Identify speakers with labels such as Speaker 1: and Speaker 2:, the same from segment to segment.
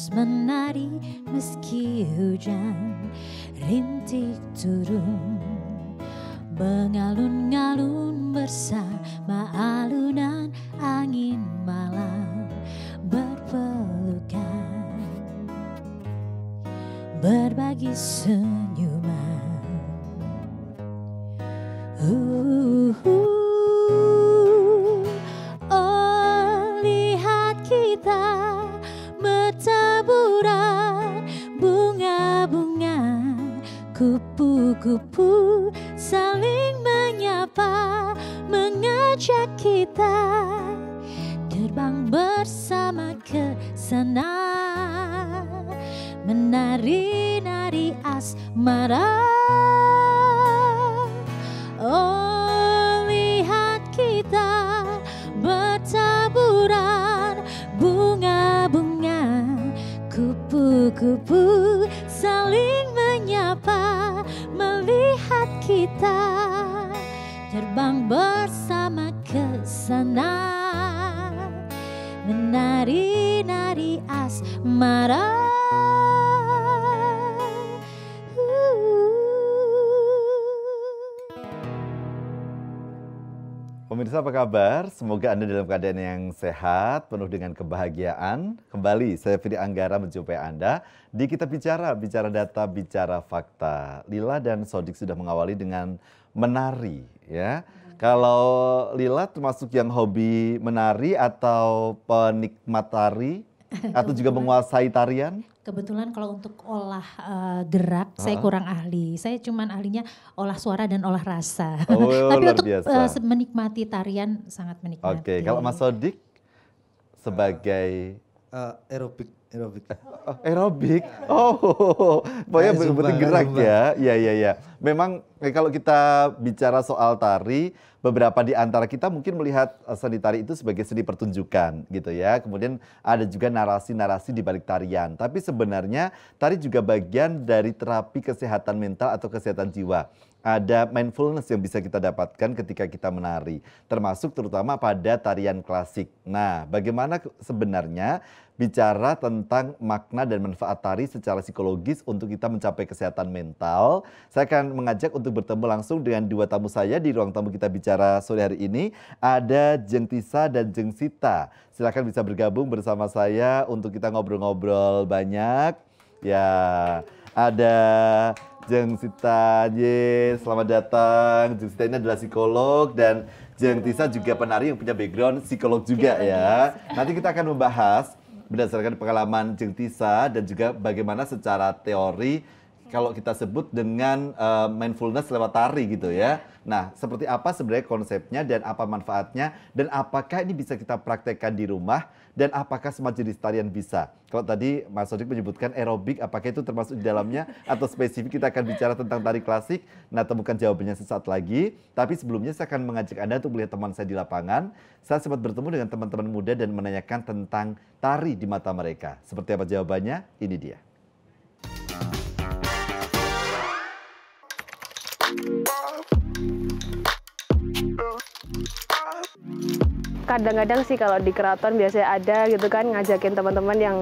Speaker 1: terus menari meski hujan rintik turun Mengalun-alun bersama alunan angin malam berpelukan Berbagi senyuman uh. kupu saling menyapa mengajak kita terbang bersama ke sana menari-nari asmara asmara
Speaker 2: Pemirsa apa kabar? Semoga Anda dalam keadaan yang sehat, penuh dengan kebahagiaan. Kembali saya Fidi Anggara menjumpai Anda di Kita Bicara, Bicara Data, Bicara Fakta. Lila dan Sodik sudah mengawali dengan menari ya. Kalau Lila termasuk yang hobi menari atau penikmat tari? atau juga menguasai tarian?
Speaker 1: Kebetulan kalau untuk olah uh, gerak uh saya kurang ahli. Saya cuma ahlinya olah suara dan olah rasa.
Speaker 2: Oh, Tapi untuk biasa. Uh,
Speaker 1: menikmati tarian sangat menikmati. Oke, okay. kalau Mas
Speaker 2: Sodik sebagai uh, aerobik Aerobik. Oh, aerobik. Oh, pokoknya nah, betul gerak ya. Iya, iya, iya. Memang eh, kalau kita bicara soal tari, beberapa di antara kita mungkin melihat eh, seni tari itu sebagai seni pertunjukan gitu ya. Kemudian ada juga narasi-narasi di balik tarian. Tapi sebenarnya tari juga bagian dari terapi kesehatan mental atau kesehatan jiwa ada mindfulness yang bisa kita dapatkan ketika kita menari, termasuk terutama pada tarian klasik. Nah, bagaimana sebenarnya bicara tentang makna dan manfaat tari secara psikologis untuk kita mencapai kesehatan mental. Saya akan mengajak untuk bertemu langsung dengan dua tamu saya di ruang tamu kita bicara sore hari ini. Ada Jeng Tisa dan Jeng Sita. Silahkan bisa bergabung bersama saya untuk kita ngobrol-ngobrol banyak. Ya, ada Jeng Sita, ye, selamat datang. Jeng Sita ini adalah psikolog dan Jeng Tisa juga penari yang punya background psikolog juga iya, ya. Nanti kita akan membahas berdasarkan pengalaman Jeng Tisa dan juga bagaimana secara teori kalau kita sebut dengan uh, mindfulness lewat tari gitu ya. Nah, seperti apa sebenarnya konsepnya dan apa manfaatnya dan apakah ini bisa kita praktekkan di rumah dan apakah semua jenis tarian bisa? Kalau tadi Mas Sodik menyebutkan aerobik, apakah itu termasuk di dalamnya atau spesifik kita akan bicara tentang tari klasik? Nah, temukan jawabannya sesaat lagi. Tapi sebelumnya saya akan mengajak Anda untuk melihat teman saya di lapangan. Saya sempat bertemu dengan teman-teman muda dan menanyakan tentang tari di mata mereka. Seperti apa jawabannya? Ini dia.
Speaker 3: kadang-kadang sih kalau di keraton biasanya ada gitu kan ngajakin teman-teman yang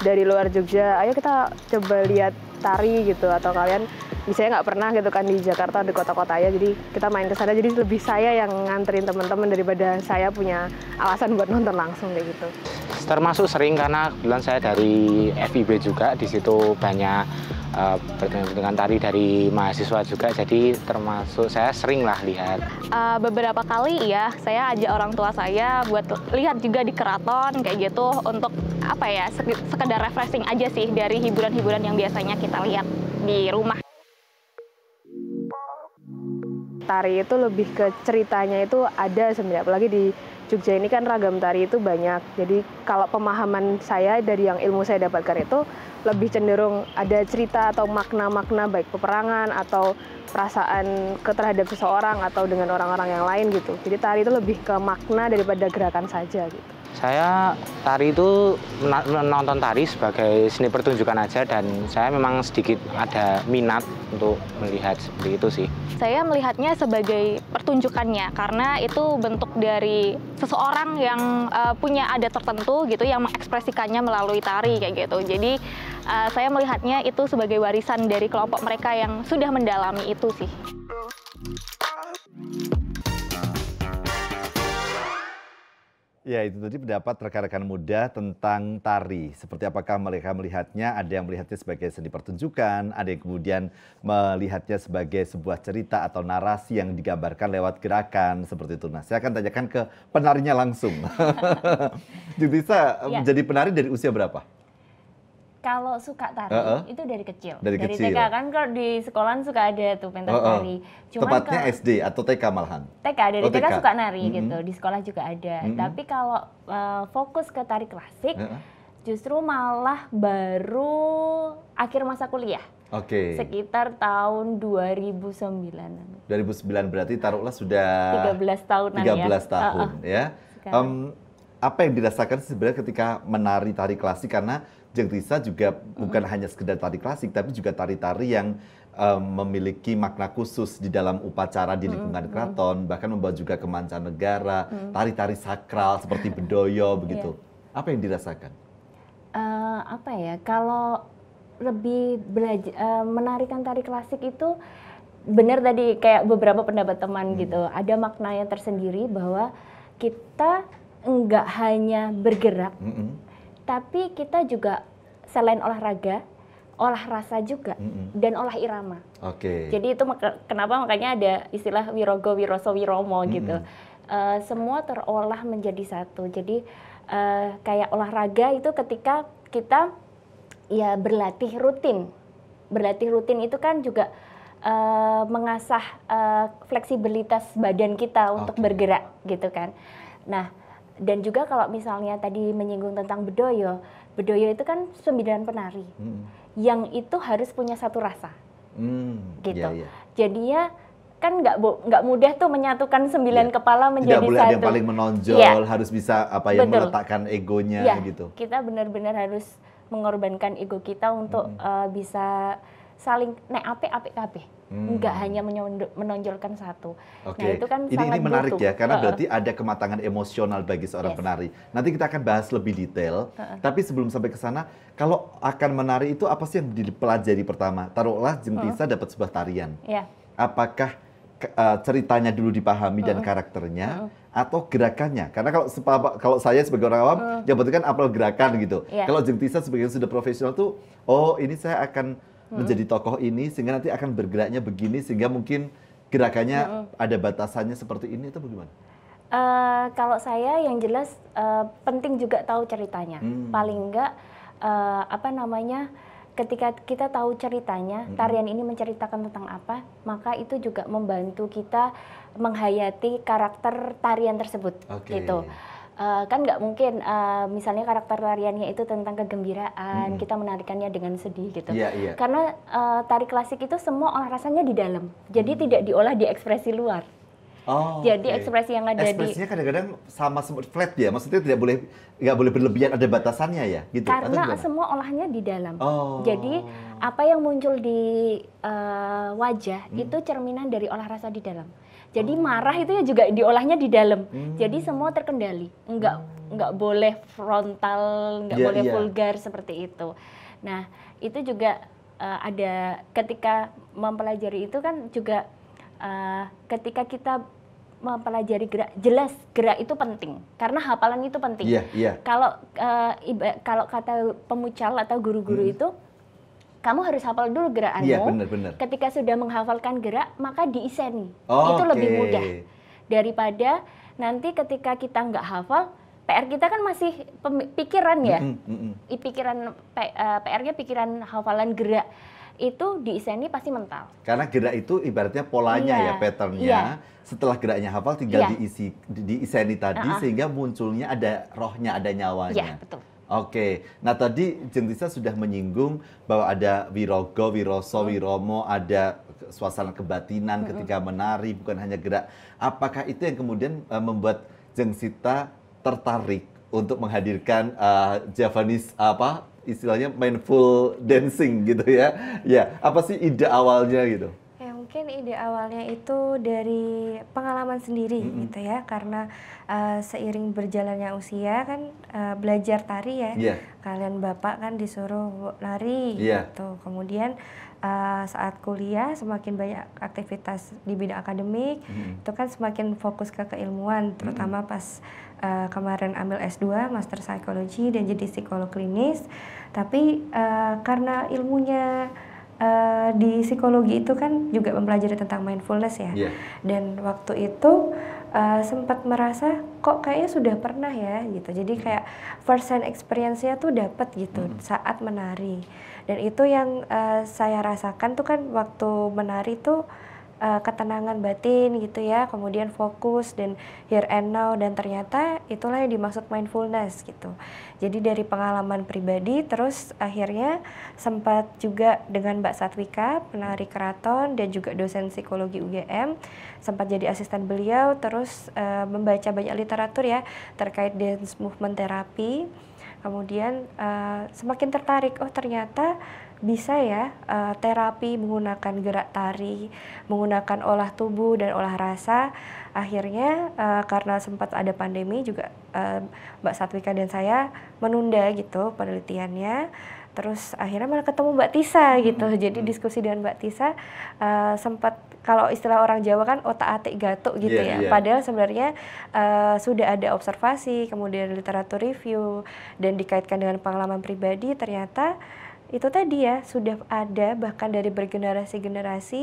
Speaker 3: dari luar Jogja, ayo kita coba lihat tari gitu atau kalian misalnya nggak pernah gitu kan di Jakarta di kota-kota ya jadi kita main ke sana jadi lebih saya yang nganterin teman-teman daripada saya punya alasan buat nonton langsung kayak gitu
Speaker 2: termasuk sering karena kebetulan saya dari FIB juga di situ banyak uh, pertunjukan tari dari mahasiswa juga jadi termasuk saya sering lah lihat
Speaker 3: uh, beberapa kali ya saya ajak orang tua saya buat lihat juga di keraton kayak gitu untuk apa ya sekedar refreshing aja sih dari hiburan-hiburan yang biasanya kita lihat di rumah tari itu lebih ke ceritanya itu ada sebenarnya apalagi di Jogja ini kan ragam tari itu banyak jadi kalau pemahaman saya dari yang ilmu saya dapatkan itu lebih cenderung ada cerita atau makna-makna baik peperangan atau perasaan terhadap seseorang atau dengan orang-orang yang lain gitu. Jadi tari itu lebih ke makna daripada gerakan saja gitu.
Speaker 2: Saya
Speaker 3: tari itu menonton tari sebagai seni pertunjukan aja dan saya memang sedikit ada minat untuk melihat seperti itu sih. Saya melihatnya sebagai pertunjukannya karena itu bentuk dari seseorang yang uh, punya adat tertentu gitu yang mengekspresikannya melalui tari kayak gitu. Jadi uh, saya melihatnya itu sebagai warisan dari kelompok mereka yang sudah mendalami itu sih.
Speaker 2: Ya itu tadi pendapat rekan-rekan muda tentang tari. Seperti apakah mereka melihatnya? Ada yang melihatnya sebagai seni pertunjukan, ada yang kemudian melihatnya sebagai sebuah cerita atau narasi yang digambarkan lewat gerakan seperti itu. Nah, saya akan tanyakan ke penarinya langsung. Bisa ya. menjadi penari dari usia berapa?
Speaker 4: Kalau suka tari uh -uh. itu dari kecil. Dari, dari kecil. TK kan kalau di sekolah suka ada tuh pentas uh -uh. tari. Cuman Tepatnya kalo,
Speaker 2: SD atau TK malahan.
Speaker 4: TK dari oh, TK. TK suka nari mm -hmm. gitu. Di sekolah juga ada. Mm -hmm. Tapi kalau uh, fokus ke tari klasik uh -uh. justru malah baru akhir masa kuliah. Oke. Okay. Sekitar tahun 2009. 2009
Speaker 2: berarti taruhlah sudah 13 ya.
Speaker 4: tahun. 13 ya. belas tahun uh -uh.
Speaker 2: ya. Um, apa yang dirasakan sebenarnya ketika menari tari klasik karena Risa juga bukan hanya sekedar tari klasik, tapi juga tari-tari yang um, memiliki makna khusus di dalam upacara di lingkungan -hmm. keraton, bahkan membawa juga ke mancanegara, tari-tari -hmm. sakral seperti bedoyo iya. begitu. Yeah. Apa yang dirasakan?
Speaker 4: Uh, apa ya, kalau lebih belajar, uh, menarikan tari klasik itu benar tadi kayak beberapa pendapat teman hmm. gitu, ada maknanya tersendiri bahwa kita enggak hanya bergerak, mm tapi kita juga selain olahraga olah rasa juga mm-hmm. dan olah irama.
Speaker 5: Oke. Okay. Jadi
Speaker 4: itu maka, kenapa makanya ada istilah wirogo wiroso wiromo mm-hmm. gitu. Uh, semua terolah menjadi satu. Jadi uh, kayak olahraga itu ketika kita ya berlatih rutin. Berlatih rutin itu kan juga uh, mengasah uh, fleksibilitas badan kita untuk okay. bergerak gitu kan. Nah, dan juga kalau misalnya tadi menyinggung tentang bedoyo, bedoyo itu kan sembilan penari, hmm. yang itu harus punya satu rasa,
Speaker 2: hmm. gitu. Yeah,
Speaker 4: yeah. ya kan nggak nggak mudah tuh menyatukan sembilan yeah. kepala menjadi Tidak boleh satu. Ada yang paling
Speaker 2: menonjol, yeah. harus bisa apa yang meletakkan egonya yeah. gitu.
Speaker 4: Kita benar-benar harus mengorbankan ego kita untuk hmm. uh, bisa saling naik apik apik ape hmm. nggak hanya menonjolkan satu. Okay. Nah itu kan ini, ini menarik butuh. ya karena uh berarti
Speaker 2: ada kematangan emosional bagi seorang yes. penari. Nanti kita akan bahas lebih detail. Uh Tapi sebelum sampai ke sana, kalau akan menari itu apa sih yang dipelajari pertama? Taruhlah Jemtisa uh dapat sebuah tarian. Yeah. Apakah uh, ceritanya dulu dipahami uh dan karakternya? Uh atau gerakannya karena kalau sepapa, kalau saya sebagai orang awam uh. yang penting kan apel gerakan gitu yeah. kalau tisa sebagai sudah profesional tuh oh ini saya akan Hmm. menjadi tokoh ini sehingga nanti akan bergeraknya begini sehingga mungkin gerakannya hmm. ada batasannya seperti ini itu bagaimana?
Speaker 4: Uh, kalau saya yang jelas uh, penting juga tahu ceritanya. Hmm. Paling enggak uh, apa namanya ketika kita tahu ceritanya, hmm. tarian ini menceritakan tentang apa, maka itu juga membantu kita menghayati karakter tarian tersebut okay. gitu uh, kan nggak mungkin uh, misalnya karakter tariannya itu tentang kegembiraan hmm. kita menarikannya dengan sedih gitu yeah, yeah. karena uh, tari klasik itu semua olah rasanya di dalam jadi hmm. tidak diolah di ekspresi luar
Speaker 2: Oh, Jadi okay. ekspresi yang ada Ekspresinya di kadang-kadang sama flat ya, maksudnya tidak boleh nggak boleh berlebihan ada batasannya ya, gitu. Karena
Speaker 4: semua olahnya di dalam. Oh. Jadi apa yang muncul di uh, wajah hmm. itu cerminan dari olah rasa di dalam. Jadi marah itu ya juga diolahnya di dalam. Hmm. Jadi semua terkendali. Enggak enggak boleh frontal, enggak yeah, boleh yeah. vulgar seperti itu. Nah, itu juga uh, ada ketika mempelajari itu kan juga uh, ketika kita mempelajari gerak jelas gerak itu penting karena hafalan itu penting. Yeah, yeah. Kalau uh, iba, kalau kata pemucal atau guru-guru hmm. itu kamu harus hafal dulu gerakanmu. Iya, benar, benar. Ketika sudah menghafalkan gerak, maka diiseni. Oh, itu okay. lebih mudah daripada nanti ketika kita nggak hafal, PR kita kan masih pikiran ya. Mm -hmm, mm -hmm. Pikiran PR-nya e, pikiran hafalan gerak itu diiseni pasti mental.
Speaker 2: Karena gerak itu ibaratnya polanya iya. ya, patternnya. Iya. Setelah geraknya hafal tinggal iya. diisi diiseni tadi uh -uh. sehingga munculnya ada rohnya, ada nyawanya. Iya, betul. Oke, nah tadi Jeng Tisa sudah menyinggung bahwa ada wirogo, wiroso, hmm. wiromo, ada suasana kebatinan hmm. ketika menari, bukan hanya gerak. Apakah itu yang kemudian uh, membuat Jeng Sita tertarik untuk menghadirkan uh, Javanese apa istilahnya mindful dancing gitu ya? Ya, apa sih ide awalnya gitu?
Speaker 6: ide awalnya itu dari pengalaman sendiri mm -hmm. gitu ya karena uh, seiring berjalannya usia kan uh, belajar tari ya. Yeah. Kalian bapak kan disuruh lari yeah. gitu. Kemudian uh, saat kuliah semakin banyak aktivitas di bidang akademik mm -hmm. itu kan semakin fokus ke keilmuan terutama mm -hmm. pas uh, kemarin ambil S2 Master Psikologi dan jadi psikolog klinis. Tapi uh, karena ilmunya uh, di psikologi itu kan juga mempelajari tentang mindfulness ya. Yeah. Dan waktu itu uh, sempat merasa kok kayaknya sudah pernah ya gitu. Jadi hmm. kayak first hand experience-nya tuh dapat gitu mm. saat menari. Dan itu yang uh, saya rasakan tuh kan waktu menari tuh uh, ketenangan batin gitu ya, kemudian fokus dan here and now dan ternyata itulah yang dimaksud mindfulness gitu. Jadi dari pengalaman pribadi terus akhirnya sempat juga dengan Mbak Satwika, penari keraton dan juga dosen psikologi UGM, sempat jadi asisten beliau terus uh, membaca banyak literatur ya terkait dance movement therapy. Kemudian uh, semakin tertarik, oh ternyata bisa ya uh, terapi menggunakan gerak tari, menggunakan olah tubuh dan olah rasa. Akhirnya uh, karena sempat ada pandemi juga uh, Mbak Satwika dan saya menunda gitu penelitiannya. Terus akhirnya malah ketemu Mbak Tisa gitu. Hmm. Jadi diskusi dengan Mbak Tisa uh, sempat kalau istilah orang Jawa kan otak-atik gatuk gitu yeah, ya. Yeah. Padahal sebenarnya uh, sudah ada observasi, kemudian literatur review dan dikaitkan dengan pengalaman pribadi ternyata itu tadi ya sudah ada bahkan dari bergenerasi-generasi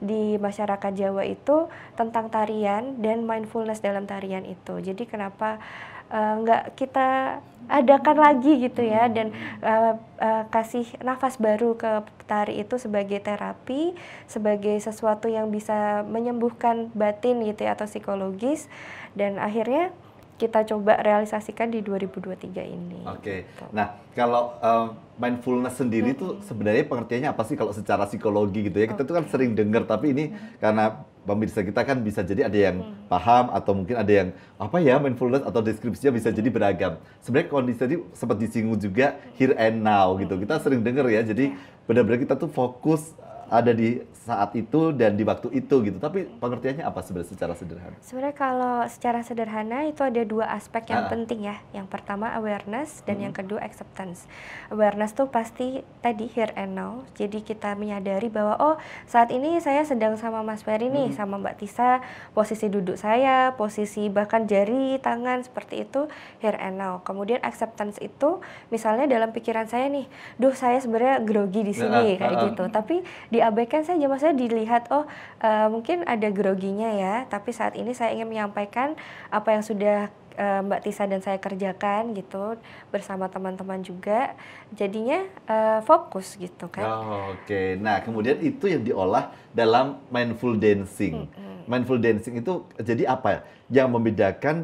Speaker 6: di masyarakat Jawa itu tentang tarian dan mindfulness dalam tarian itu. Jadi kenapa uh, kita adakan lagi gitu ya dan uh, uh, kasih nafas baru ke tari itu sebagai terapi sebagai sesuatu yang bisa menyembuhkan batin gitu ya atau psikologis dan akhirnya kita coba realisasikan di 2023
Speaker 2: ini. Oke. Okay. Gitu. Nah, kalau um, mindfulness sendiri hmm. tuh sebenarnya pengertiannya apa sih kalau secara psikologi gitu ya? Kita okay. tuh kan sering dengar tapi ini hmm. karena pemirsa kita kan bisa jadi ada yang hmm. paham atau mungkin ada yang apa ya mindfulness atau deskripsinya bisa hmm. jadi beragam. Sebenarnya kondisi tadi sempat disinggung juga here and now gitu. Kita sering dengar ya. Jadi iya. benar-benar kita tuh fokus ada di saat itu dan di waktu itu gitu. Tapi pengertiannya apa sebenarnya secara sederhana?
Speaker 6: Sebenarnya kalau secara sederhana itu ada dua aspek yang ah. penting ya. Yang pertama awareness dan hmm. yang kedua acceptance. Awareness tuh pasti tadi here and now. Jadi kita menyadari bahwa oh saat ini saya sedang sama Mas Ferry nih, hmm. sama Mbak Tisa, posisi duduk saya, posisi bahkan jari, tangan seperti itu here and now. Kemudian acceptance itu misalnya dalam pikiran saya nih, duh saya sebenarnya grogi di ya, sini nah, kayak uh, gitu. Tapi di diabaikan saja maksudnya dilihat oh uh, mungkin ada groginya ya tapi saat ini saya ingin menyampaikan apa yang sudah uh, Mbak Tisa dan saya kerjakan gitu bersama teman-teman juga jadinya uh, fokus gitu kan.
Speaker 2: Oh, Oke, okay. nah kemudian itu yang diolah dalam mindful dancing. hmm, -hmm. Mindful dancing itu jadi apa ya? Yang membedakan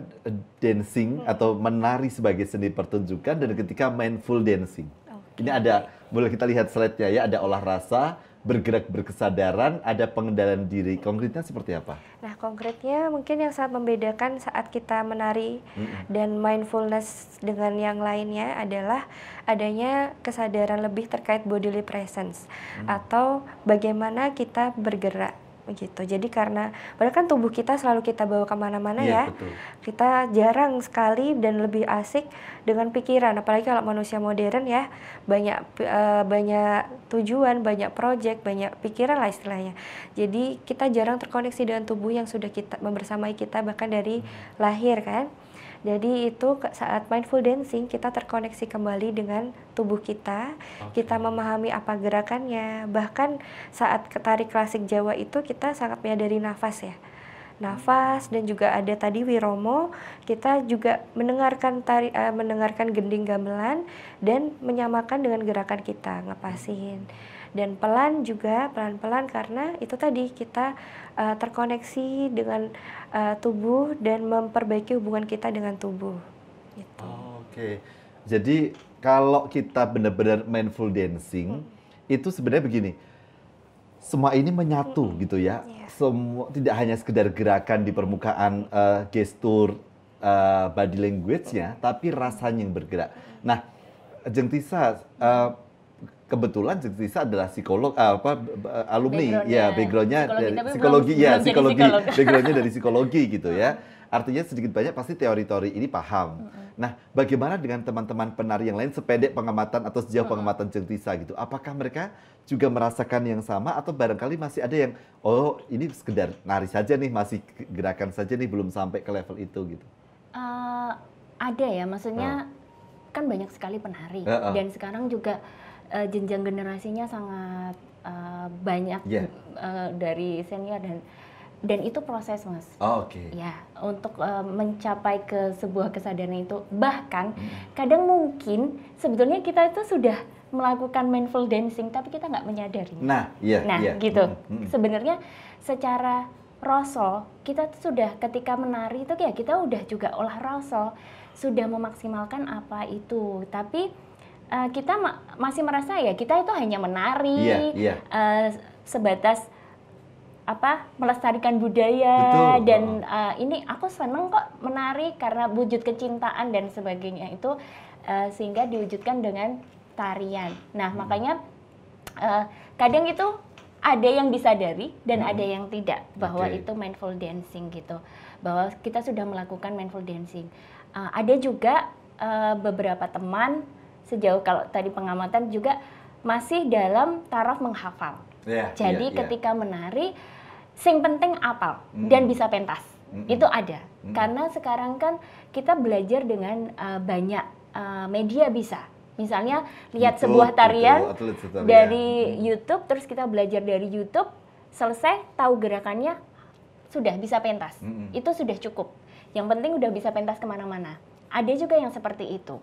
Speaker 2: dancing -hmm. atau menari sebagai seni pertunjukan dan ketika mindful dancing. Okay. Ini ada boleh kita lihat slide-nya ya, ada olah rasa, bergerak berkesadaran, ada pengendalian diri. Konkretnya seperti apa?
Speaker 6: Nah, konkretnya mungkin yang sangat membedakan saat kita menari mm-hmm. dan mindfulness dengan yang lainnya adalah adanya kesadaran lebih terkait bodily presence mm-hmm. atau bagaimana kita bergerak gitu. Jadi karena padahal kan tubuh kita selalu kita bawa kemana-mana iya, ya, kita jarang sekali dan lebih asik dengan pikiran. Apalagi kalau manusia modern ya banyak uh, banyak tujuan, banyak proyek, banyak pikiran lah istilahnya. Jadi kita jarang terkoneksi dengan tubuh yang sudah kita membersamai kita bahkan dari hmm. lahir kan. Jadi itu saat mindful dancing kita terkoneksi kembali dengan tubuh kita, okay. kita memahami apa gerakannya. Bahkan saat tari klasik Jawa itu kita sangat menyadari nafas ya. Nafas dan juga ada tadi wiromo, kita juga mendengarkan tari uh, mendengarkan gending gamelan dan menyamakan dengan gerakan kita ngepasin dan pelan juga pelan-pelan karena itu tadi kita uh, terkoneksi dengan uh, tubuh dan memperbaiki hubungan kita dengan tubuh.
Speaker 2: Gitu. Oh, Oke, okay. jadi kalau kita benar-benar mindful dancing hmm. itu sebenarnya begini semua ini menyatu hmm. gitu ya. Yeah. Semua tidak hanya sekedar gerakan di permukaan uh, gestur uh, body language-nya, tapi rasanya yang bergerak. Nah, Jeng Tisa uh, kebetulan Zisa adalah psikolog uh, apa alumni background ya backgroundnya psikologi, psikologi belum, ya belum psikologi backgroundnya dari psikologi gitu ya uh-huh. artinya sedikit banyak pasti teori-teori ini paham. Uh-huh. Nah, bagaimana dengan teman-teman penari yang lain sepedek pengamatan atau sejauh mm -hmm. pengamatan Jengtisa gitu? Apakah mereka juga merasakan yang sama atau barangkali masih ada yang oh ini sekedar nari saja nih masih gerakan saja nih belum sampai ke level itu gitu?
Speaker 4: Uh, ada ya, maksudnya uh. kan banyak sekali penari uh -uh. dan sekarang juga uh, jenjang generasinya sangat uh, banyak yeah. Iya. uh, dari senior dan dan itu proses mas. Oh, Oke. Okay. Ya untuk uh, mencapai ke sebuah kesadaran itu bahkan hmm. kadang mungkin sebetulnya kita itu sudah melakukan mindful dancing tapi kita nggak menyadari. Nah, iya. Nah, iya. gitu. Hmm. Hmm. Sebenarnya secara rasa kita sudah ketika menari itu ya kita udah juga olah rasa sudah memaksimalkan apa itu tapi Eh, kita ma masih merasa ya kita itu hanya menari yeah, yeah. Uh, sebatas apa melestarikan budaya Betul. dan uh, ini aku seneng kok menari karena wujud kecintaan dan sebagainya itu uh, sehingga diwujudkan dengan tarian. Nah hmm. makanya uh, kadang itu ada yang disadari dan hmm. ada yang tidak bahwa okay. itu mindful dancing gitu bahwa kita sudah melakukan mindful dancing. Uh, ada juga uh, beberapa teman sejauh kalau tadi pengamatan juga masih dalam taraf menghafal.
Speaker 5: Yeah, Jadi yeah, iya. ketika
Speaker 4: yeah. menari, sing penting apal mm. dan bisa pentas. Mm -mm. Itu ada. Mm. Karena sekarang kan kita belajar dengan uh, banyak uh, media bisa. Misalnya lihat YouTube, sebuah gitu, tarian YouTube, dari ya. YouTube, terus kita belajar dari YouTube, selesai tahu gerakannya, sudah bisa pentas. Mm -hmm. Itu sudah cukup. Yang penting udah bisa pentas kemana-mana. Ada juga yang seperti itu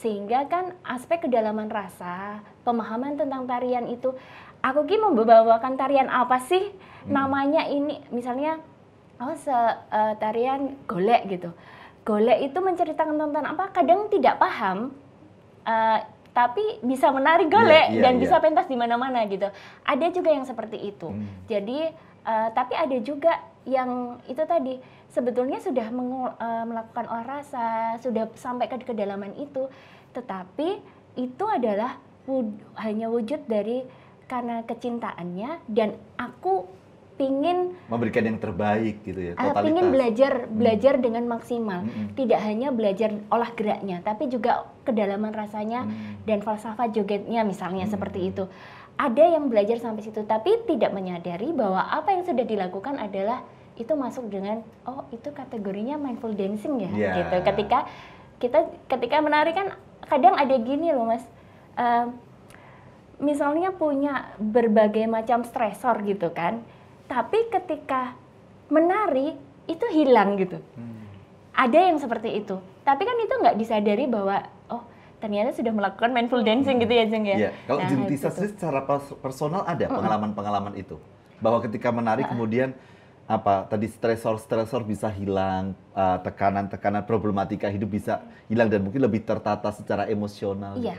Speaker 4: sehingga kan aspek kedalaman rasa pemahaman tentang tarian itu aku ki membawakan tarian apa sih hmm. namanya ini misalnya oh se uh, tarian golek gitu golek itu menceritakan tentang apa kadang tidak paham uh, tapi bisa menarik iya, golek yeah, yeah, dan yeah. bisa pentas di mana-mana gitu ada juga yang seperti itu hmm. jadi uh, tapi ada juga yang itu tadi sebetulnya sudah mengul, uh, eh, melakukan olah rasa, sudah sampai ke kedalaman itu, tetapi itu adalah wud, hanya wujud dari karena kecintaannya dan aku pingin
Speaker 2: memberikan yang terbaik gitu ya ah, totalitas. pingin belajar
Speaker 4: belajar hmm. dengan maksimal hmm. tidak hanya belajar olah geraknya tapi juga kedalaman rasanya hmm. dan falsafah jogetnya misalnya hmm. seperti itu ada yang belajar sampai situ tapi tidak menyadari bahwa apa yang sudah dilakukan adalah itu masuk dengan oh itu kategorinya mindful dancing ya yeah. gitu ketika kita ketika menari kan kadang ada gini loh mas uh, misalnya punya berbagai macam stresor gitu kan tapi ketika menari itu hilang gitu hmm. ada yang seperti itu tapi kan itu nggak disadari bahwa oh ternyata sudah melakukan mindful dancing gitu ya Jeng ya. yeah. Kalau nah, jentisa gitu.
Speaker 2: secara personal ada pengalaman-pengalaman itu bahwa ketika menari uh -uh. kemudian apa tadi stresor-stresor bisa hilang, eh, tekanan-tekanan problematika hidup bisa hilang dan mungkin lebih tertata secara emosional. Iya. Ya?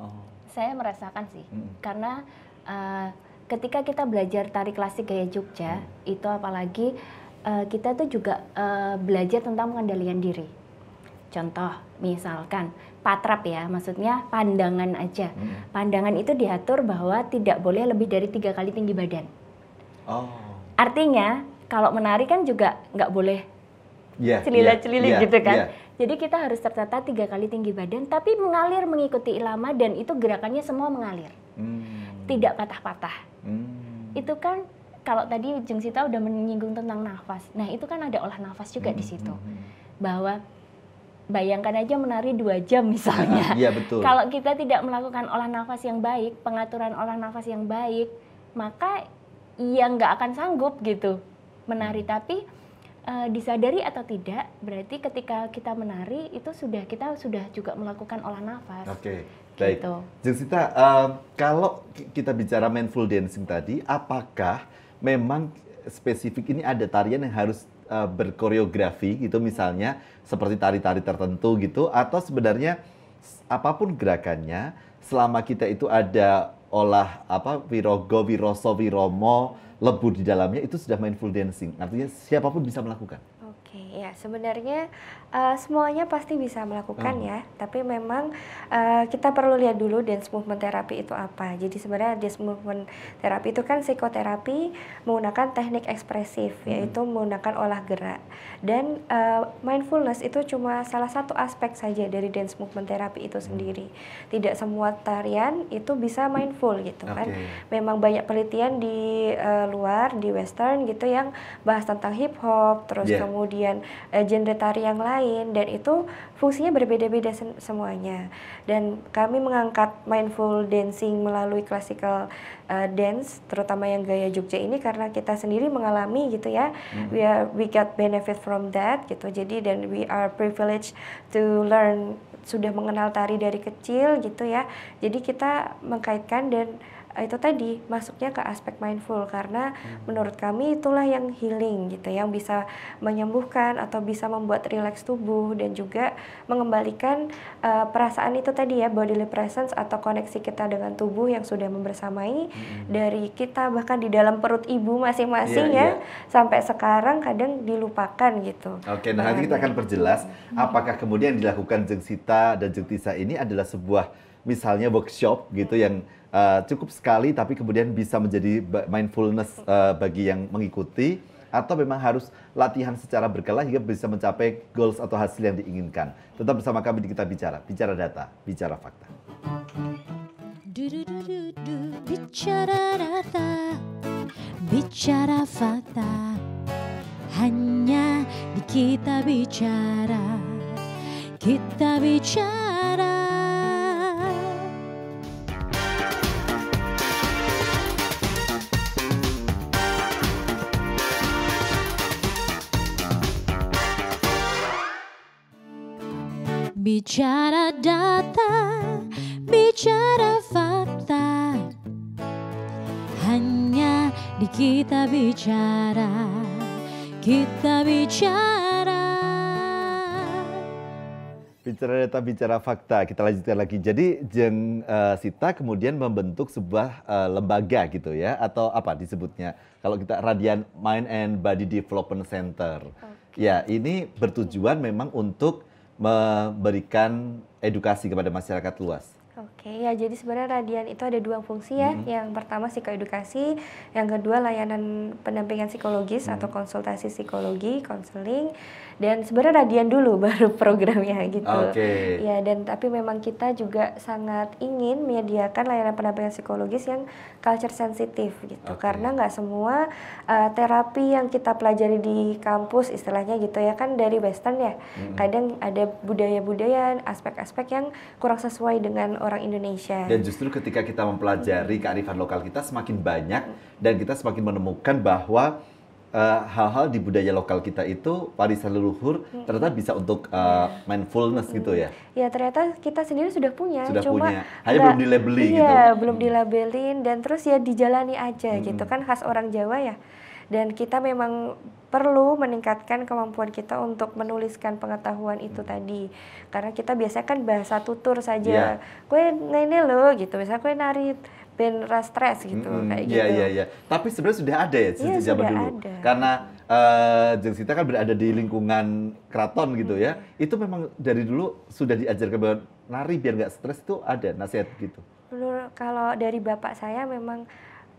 Speaker 2: Oh.
Speaker 4: Saya merasakan sih, hmm. karena uh, ketika kita belajar tari klasik gaya Jogja hmm. itu apalagi uh, kita tuh juga uh, belajar tentang pengendalian diri. Contoh, misalkan patrap ya, maksudnya pandangan aja. Hmm. Pandangan itu diatur bahwa tidak boleh lebih dari tiga kali tinggi badan. Oh. Artinya kalau menari kan juga nggak boleh
Speaker 2: yeah, celila-celili yeah, iya, gitu kan. Yeah.
Speaker 4: Jadi kita harus tertata tiga kali tinggi badan, tapi mengalir mengikuti ilama dan itu gerakannya semua mengalir, hmm. tidak patah-patah. Hmm. Itu kan kalau tadi Jung Sita udah menyinggung tentang nafas, nah itu kan ada olah nafas juga hmm. di situ, hmm, hmm. bahwa bayangkan aja menari dua jam misalnya.
Speaker 5: Iya betul. Kalau
Speaker 4: kita tidak melakukan olah nafas yang baik, pengaturan olah nafas yang baik, maka ia nggak akan sanggup gitu menari hmm. tapi uh, disadari atau tidak berarti ketika kita menari itu sudah kita sudah juga melakukan olah nafas oke
Speaker 2: okay. Gitu. baik gitu. uh, kalau kita bicara mindful dancing tadi apakah memang spesifik ini ada tarian yang harus uh, berkoreografi gitu misalnya seperti tari-tari tertentu gitu atau sebenarnya apapun gerakannya selama kita itu ada olah apa wirogo wiroso wiromo lebur di dalamnya itu sudah mindful dancing. Artinya siapapun bisa melakukan.
Speaker 6: Ya, sebenarnya uh, semuanya pasti bisa melakukan hmm. ya, tapi memang uh, kita perlu lihat dulu dance movement therapy itu apa. Jadi sebenarnya dance movement therapy itu kan psikoterapi menggunakan teknik ekspresif, hmm. yaitu menggunakan olah gerak. Dan uh, mindfulness itu cuma salah satu aspek saja dari dance movement therapy itu hmm. sendiri. Tidak semua tarian itu bisa mindful gitu okay. kan. Memang banyak penelitian di uh, luar di western gitu yang bahas tentang hip hop, terus yeah. kemudian uh, genre tari yang lain dan itu fungsinya berbeda-beda semuanya. Dan kami mengangkat mindful dancing melalui classical uh, dance terutama yang gaya Jogja ini karena kita sendiri mengalami gitu ya. hmm We are, we got benefit from that gitu. Jadi dan we are privileged to learn sudah mengenal tari dari kecil gitu ya. Jadi kita mengkaitkan dan Ah, itu tadi masuknya ke aspek mindful karena hmm. menurut kami itulah yang healing gitu yang bisa menyembuhkan atau bisa membuat rileks tubuh dan juga mengembalikan uh, perasaan itu tadi ya bodily presence atau koneksi kita dengan tubuh yang sudah membersamai hmm. dari kita bahkan di dalam perut ibu masing-masing yeah, ya yeah. sampai sekarang kadang dilupakan gitu. Oke, okay, nah nanti kita nah, akan perjelas hmm.
Speaker 2: apakah kemudian dilakukan Jeng Sita dan Jeng Tisa ini adalah sebuah misalnya workshop gitu hmm. yang Eh, cukup sekali tapi kemudian bisa menjadi mindfulness uh, bagi yang mengikuti atau memang harus latihan secara berkala hingga bisa mencapai goals atau hasil yang diinginkan. Tetap bersama kami di kita bicara, bicara data, bicara fakta.
Speaker 1: Du, du, du, du, du,
Speaker 2: bicara
Speaker 1: data, bicara fakta, hanya di kita bicara, kita bicara. Bicara data, bicara fakta Hanya di kita bicara, kita
Speaker 5: bicara
Speaker 2: Bicara data, bicara fakta, kita lanjutkan lagi. Jadi Jeng uh, eh, Sita kemudian membentuk sebuah uh, lembaga gitu ya, atau apa disebutnya? Kalau kita Radian Mind and Body Development Center. Ya, ini bertujuan memang untuk memberikan edukasi kepada masyarakat luas.
Speaker 6: Oke. Oke ya jadi sebenarnya Radian itu ada dua fungsi ya. Hmm. Yang pertama psikoedukasi, yang kedua layanan pendampingan psikologis hmm. atau konsultasi psikologi, konseling. Dan sebenarnya Radian dulu baru programnya gitu. Oke. Okay. Ya dan tapi memang kita juga sangat ingin menyediakan layanan pendampingan psikologis yang culture sensitif gitu. Okay. Karena nggak semua uh, terapi yang kita pelajari di kampus istilahnya gitu ya kan dari western ya. Hmm. Kadang ada budaya-budaya, aspek-aspek yang kurang sesuai dengan orang Indonesia Indonesia. Dan
Speaker 2: justru ketika kita mempelajari mm-hmm. kearifan lokal kita semakin banyak dan kita semakin menemukan bahwa eh, hal-hal uh, di budaya lokal kita itu warisan leluhur hmm. ternyata bisa untuk uh, mindfulness gitu ya. Mm-hmm.
Speaker 6: Ya ternyata kita sendiri sudah punya, sudah cuma punya. hanya belum dilabeli iya, gitu. Iya, belum mm-hmm. dilabelin dan terus ya dijalani aja hmm. gitu kan khas orang Jawa ya. Dan kita memang perlu meningkatkan kemampuan kita untuk menuliskan pengetahuan itu hmm. tadi karena kita biasanya kan bahasa tutur saja yeah. kue ini lo gitu misalnya gue narit ben rastres gitu hmm, kayak yeah, gitu. Iya iya
Speaker 2: iya. Tapi sebenarnya sudah ada ya sejak yeah, zaman dulu. Ada. Karena uh, eh, kita kan berada di lingkungan keraton hmm. gitu ya. Itu memang dari dulu sudah diajarkan bahwa nari biar nggak stres itu ada nasihat gitu.
Speaker 6: Menurut kalau dari bapak saya memang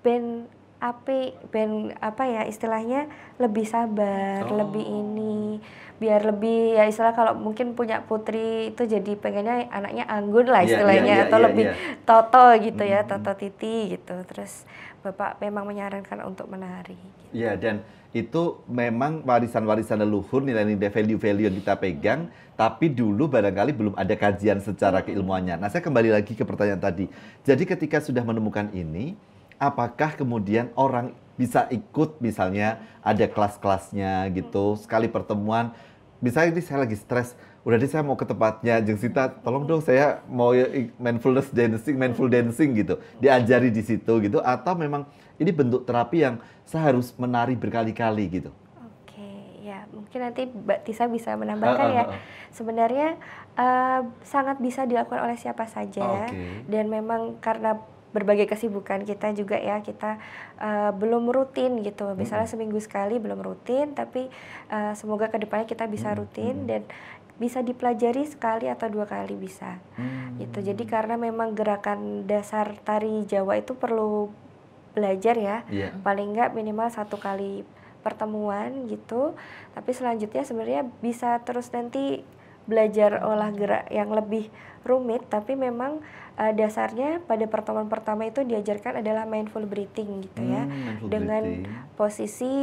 Speaker 6: ben api ben apa ya istilahnya lebih sabar, oh. lebih ini biar lebih ya istilah kalau mungkin punya putri itu jadi pengennya anaknya anggun lah iya, iya, istilahnya yeah, yeah, yeah, atau yeah, lebih yeah. toto gitu mm -hmm. ya, mm-hmm. toto titi gitu. Terus Bapak memang menyarankan untuk menari. Gitu.
Speaker 2: Ya yeah, dan itu memang warisan-warisan leluhur nilai-nilai value-value yang kita pegang tapi dulu barangkali belum ada kajian secara keilmuannya. Nah, saya kembali lagi ke pertanyaan tadi. Jadi ketika sudah menemukan ini apakah kemudian orang bisa ikut misalnya ada kelas-kelasnya gitu sekali pertemuan misalnya ini saya lagi stres udah deh saya mau ke tempatnya Jeng Sita tolong dong saya mau mindfulness dancing mindful dancing gitu diajari di situ gitu atau memang ini bentuk terapi yang saya harus menari berkali-kali gitu
Speaker 6: oke ya mungkin nanti Mbak Tisa bisa menambahkan ya sebenarnya uh, sangat bisa dilakukan oleh siapa saja okay. dan memang karena berbagai kesibukan kita juga ya kita uh, belum rutin gitu misalnya -hmm. seminggu sekali belum rutin tapi uh, semoga kedepannya kita bisa rutin -hmm. dan bisa dipelajari sekali atau dua kali bisa hmm. gitu jadi karena memang gerakan dasar tari Jawa itu perlu belajar ya yeah. paling nggak minimal satu kali pertemuan gitu tapi selanjutnya sebenarnya bisa terus nanti belajar olah gerak yang lebih rumit tapi memang uh, dasarnya pada pertemuan pertama itu diajarkan adalah mindful breathing gitu ya hmm, dengan breathing. posisi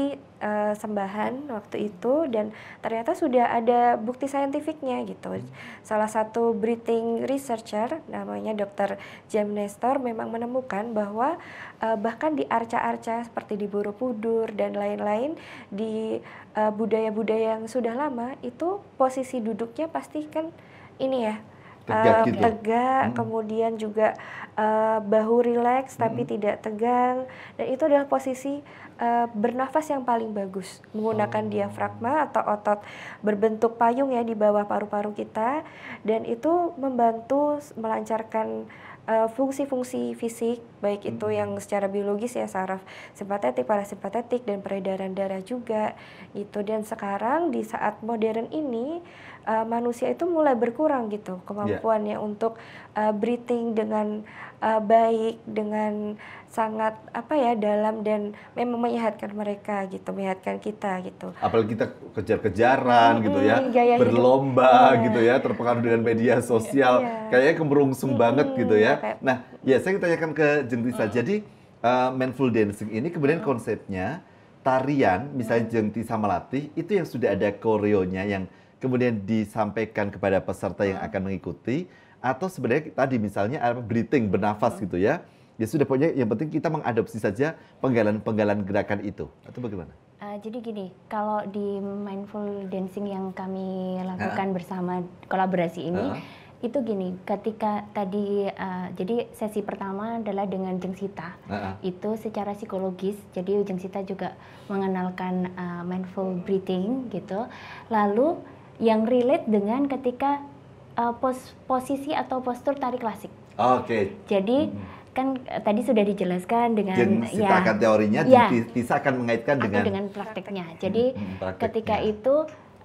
Speaker 6: uh, sembahan waktu itu dan ternyata sudah ada bukti saintifiknya gitu hmm. salah satu breathing researcher namanya Dr. Jam Nestor memang menemukan bahwa uh, bahkan di arca-arca seperti di Borobudur dan lain-lain di budaya-budaya uh, budaya -budaya yang sudah lama itu posisi duduknya pasti kan ini ya tegak, gitu. tegak hmm. kemudian juga uh, bahu rileks tapi hmm. tidak tegang dan itu adalah posisi uh, bernafas yang paling bagus menggunakan oh. diafragma atau otot berbentuk payung ya di bawah paru-paru kita dan itu membantu melancarkan Eh, fungsi-fungsi uh, fisik baik itu hmm. yang secara biologis ya saraf simpatetik, parasimpatetik dan peredaran darah juga gitu dan sekarang di saat modern ini uh, manusia itu mulai berkurang gitu iya. kemampuannya yeah. untuk uh, breathing dengan uh, baik dengan sangat apa ya dalam dan memang menyehatkan mereka gitu menyehatkan kita gitu
Speaker 2: apalagi kita kejar-kejaran hmm, gitu ya gaya berlomba hidup. Iya. gitu ya terpengaruh dengan media sosial yeah. kayaknya kemerungsung hmm, banget gitu ya kayak, nah ya saya tanyakan ke Jengtisa hmm. jadi uh, mindful dancing ini kemudian hmm. konsepnya tarian misalnya mm. sama latih itu yang sudah ada koreonya yang kemudian disampaikan kepada peserta yang mm. akan mengikuti atau sebenarnya tadi misalnya breathing bernafas gitu ya ya sudah pokoknya yang penting kita mengadopsi saja penggalan-penggalan gerakan itu atau bagaimana?
Speaker 4: Uh, jadi gini, kalau di mindful dancing yang kami lakukan uh. bersama kolaborasi ini, uh. itu gini, ketika tadi uh, jadi sesi pertama adalah dengan Sita, uh. itu secara psikologis, jadi sita juga mengenalkan uh, mindful breathing gitu, lalu yang relate dengan ketika uh, pos posisi atau postur tari klasik. Oke. Okay. Jadi hmm kan eh, tadi sudah dijelaskan dengan Jen, ya
Speaker 2: teorinya ya, bisa akan mengaitkan dengan dengan
Speaker 4: prakteknya. Jadi hmm, prakteknya. ketika itu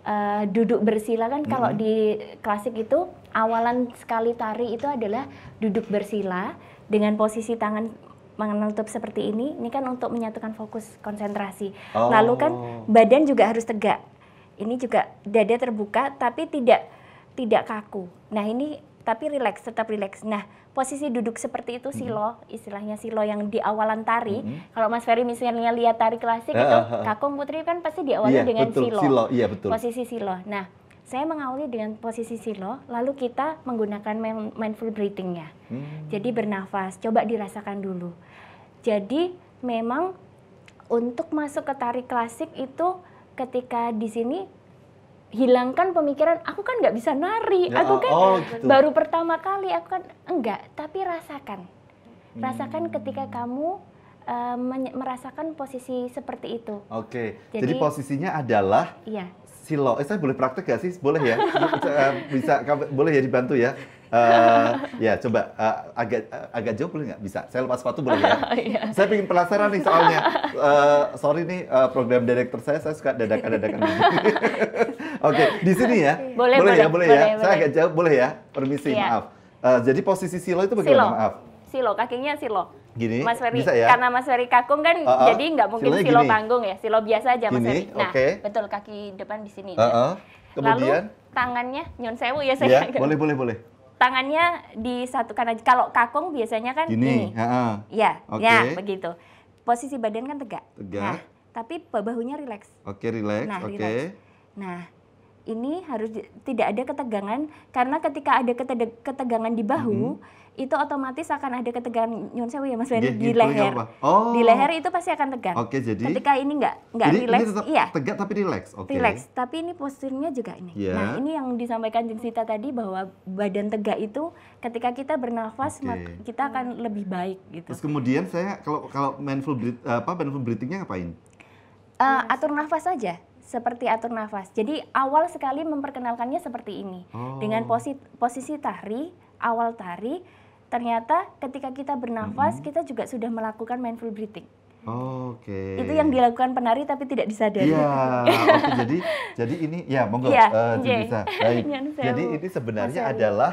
Speaker 4: uh, duduk bersila kan hmm. kalau mm-hmm. di klasik itu awalan sekali tari itu adalah duduk bersila dengan posisi tangan menutup seperti ini. Ini kan untuk menyatukan fokus konsentrasi. Oh. Lalu kan oh. badan juga harus tegak. Ini juga dada terbuka tapi tidak tidak kaku. Nah ini tapi rileks tetap rileks. Nah posisi duduk seperti itu silo, mhm. mm-hmm. istilahnya silo yang di awalan tari. hmm Kalau Mas Ferry misalnya lihat tari klasik uh, itu, uh, uh. Kakung Putri kan pasti diawali yeah, dengan betul, silo. silo. Yeah, betul. Posisi silo. Nah saya mengawali dengan posisi silo, lalu kita menggunakan mindful breathingnya. Hmm. Jadi bernafas, coba dirasakan dulu. Jadi memang untuk masuk ke tari klasik itu ketika di sini hilangkan pemikiran aku kan nggak bisa nari ya, aku kan oh, gitu. baru pertama kali aku kan enggak tapi rasakan hmm. rasakan ketika kamu uh, merasakan posisi seperti itu
Speaker 2: oke okay. jadi, jadi posisinya adalah iya silo eh saya boleh praktek gak sih boleh ya bisa boleh ya dibantu ya uh, ya coba uh, agak uh, agak jauh boleh nggak bisa saya lepas sepatu boleh ya iya. saya pingin penasaran nih soalnya uh, sorry nih uh, program direktur saya saya suka dadakan dadakan oke okay, di sini ya boleh, boleh, boleh ya boleh, boleh ya boleh. saya agak jauh boleh ya permisi yeah. maaf uh, jadi posisi silo itu bagaimana silo. maaf
Speaker 4: silo kakinya silo
Speaker 2: gini Mas Ferry ya? karena
Speaker 4: Mas Ferry kakung kan uh, uh, jadi nggak mungkin Silonya silo gini. panggung ya silo biasa aja Mas Ferry nah okay. betul kaki depan di sini uh, uh. kemudian Lalu, tangannya nyun sewu ya saya yeah, boleh boleh boleh tangannya disatukan aja. Kalau kakung biasanya kan gini. ini.
Speaker 2: Ha -ha. Ya, okay. ya begitu.
Speaker 4: Posisi badan kan tegak. Tegak. Nah, tapi bahunya rileks.
Speaker 2: Oke, okay, rileks. Nah, okay.
Speaker 4: Nah, ini harus di, tidak ada ketegangan karena ketika ada keteg ketegangan di bahu mm -hmm. itu otomatis akan ada ketegangan nyun sewu ya Mas Wendy ya, di leher.
Speaker 2: Oh. Di leher
Speaker 4: itu pasti akan tegang. Oke, okay, jadi ketika ini enggak enggak relax, iya.
Speaker 2: Tegak tapi relax. Oke. Okay. Relax,
Speaker 4: tapi ini posturnya juga ini. Yeah. Nah, ini yang disampaikan Jinsita tadi bahwa badan tegak itu ketika kita bernafas okay. kita akan lebih baik gitu. Terus
Speaker 2: kemudian saya kalau kalau mindful breath, apa mindful breathingnya ngapain?
Speaker 4: Uh, atur nafas saja seperti atur nafas. Jadi awal sekali memperkenalkannya seperti ini. Oh. Dengan posi posisi tari, awal tari, ternyata ketika kita bernafas, mm -hmm. kita juga sudah melakukan mindful breathing.
Speaker 2: Oh, Oke. Okay. Itu yang
Speaker 4: dilakukan penari tapi tidak disadari. Iya. okay, jadi
Speaker 2: jadi ini ya monggo ya, uh, bisa. Baik. jadi ini sebenarnya adalah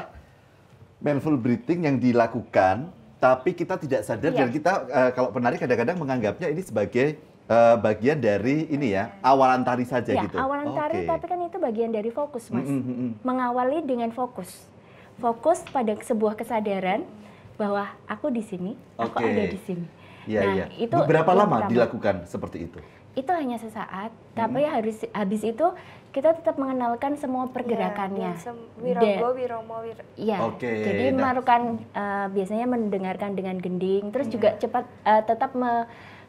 Speaker 2: mindful breathing yang dilakukan tapi kita tidak sadar ya. dan kita uh, kalau penari kadang-kadang menganggapnya ini sebagai uh, bagian dari ini ya awalan tari saja ya, gitu. Awalan tari, okay. tapi
Speaker 4: kan itu bagian dari fokus mas. Mm -hmm. Mengawali dengan fokus, fokus pada sebuah kesadaran bahwa aku di sini, okay. aku ada di sini.
Speaker 2: Ya, nah, ya. itu berapa lama pertama. dilakukan seperti itu?
Speaker 4: Itu hanya sesaat, tapi hmm. harus habis itu kita tetap mengenalkan semua iya, pergerakannya. Ya, wirogo,
Speaker 6: wiromo, wir. Ya, okay, jadi nah.
Speaker 4: melakukan uh, biasanya mendengarkan dengan gending, terus hmm. juga cepat uh, tetap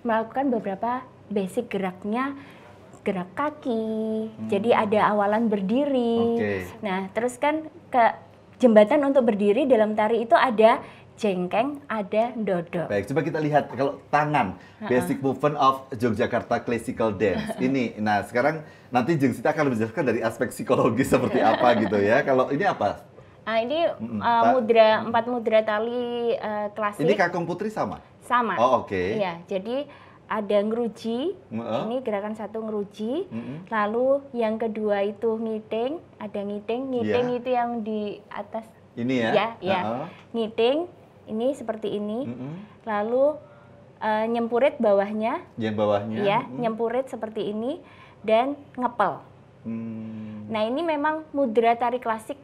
Speaker 4: melakukan beberapa basic geraknya gerak kaki. Hmm. Jadi ada awalan berdiri. Okay. Nah, terus kan ke jembatan untuk berdiri dalam tari itu ada jengkeng, ada dodo.
Speaker 2: Baik, coba kita lihat kalau tangan, basic movement of Yogyakarta classical dance. Ini, nah sekarang nanti Jeng Sita akan menjelaskan dari aspek psikologi seperti apa gitu ya. Kalau ini apa?
Speaker 4: Nah, ini uh, mudra empat mudra tali uh, klasik. Ini
Speaker 2: Kakung Putri sama?
Speaker 4: Sama. Oh, oke. Okay. Iya, jadi ada ngeruji, uh-uh. ini gerakan satu ngeruji, uh-uh. lalu yang kedua itu ngiting, ada ngiting, ngiting yeah. itu yang di atas. Ini ya? Ya, Uh-uh. Ngiting, ini seperti ini, uh-uh. lalu uh, nyempurit bawahnya.
Speaker 2: Yang bawahnya. Ya, uh-uh.
Speaker 4: nyempurit seperti ini, dan ngepel. Hmm. Nah ini memang mudra tari klasik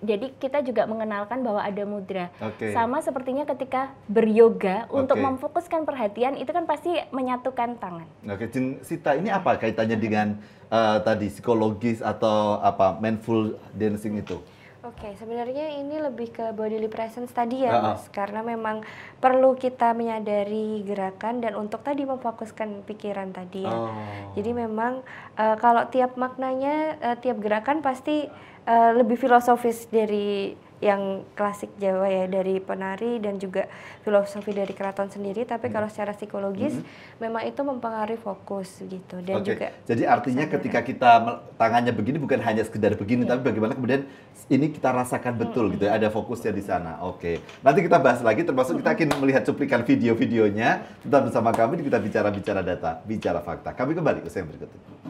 Speaker 4: jadi kita juga mengenalkan bahwa ada mudra.
Speaker 2: Okay. Sama
Speaker 4: sepertinya ketika beryoga untuk memfokuskan perhatian itu kan pasti menyatukan tangan.
Speaker 2: Oke, okay. Sita ini apa kaitannya dengan uh, tadi psikologis atau apa mindful dancing itu?
Speaker 4: Oke, okay, sebenarnya ini lebih ke bodily
Speaker 6: presence tadi ya, uh -uh. Mas. Karena memang perlu kita menyadari gerakan dan untuk tadi memfokuskan pikiran tadi ya. Oh. Jadi memang uh, kalau tiap maknanya uh, tiap gerakan pasti Eh, lebih filosofis dari yang klasik Jawa ya dari penari dan juga filosofi dari keraton sendiri tapi hmm. kalau secara psikologis hmm. memang itu mempengaruhi fokus gitu dan okay. juga
Speaker 2: jadi artinya ketika kita tangannya begini bukan hanya sekedar begini yeah. tapi bagaimana kemudian ini kita rasakan hmm, betul gitu ya, hmm. gitu ada fokusnya di sana oke okay. nanti kita bahas lagi termasuk kita hmm. akan melihat cuplikan video-videonya tetap bersama kami kita bicara bicara data bicara fakta kami kembali usai berikut ini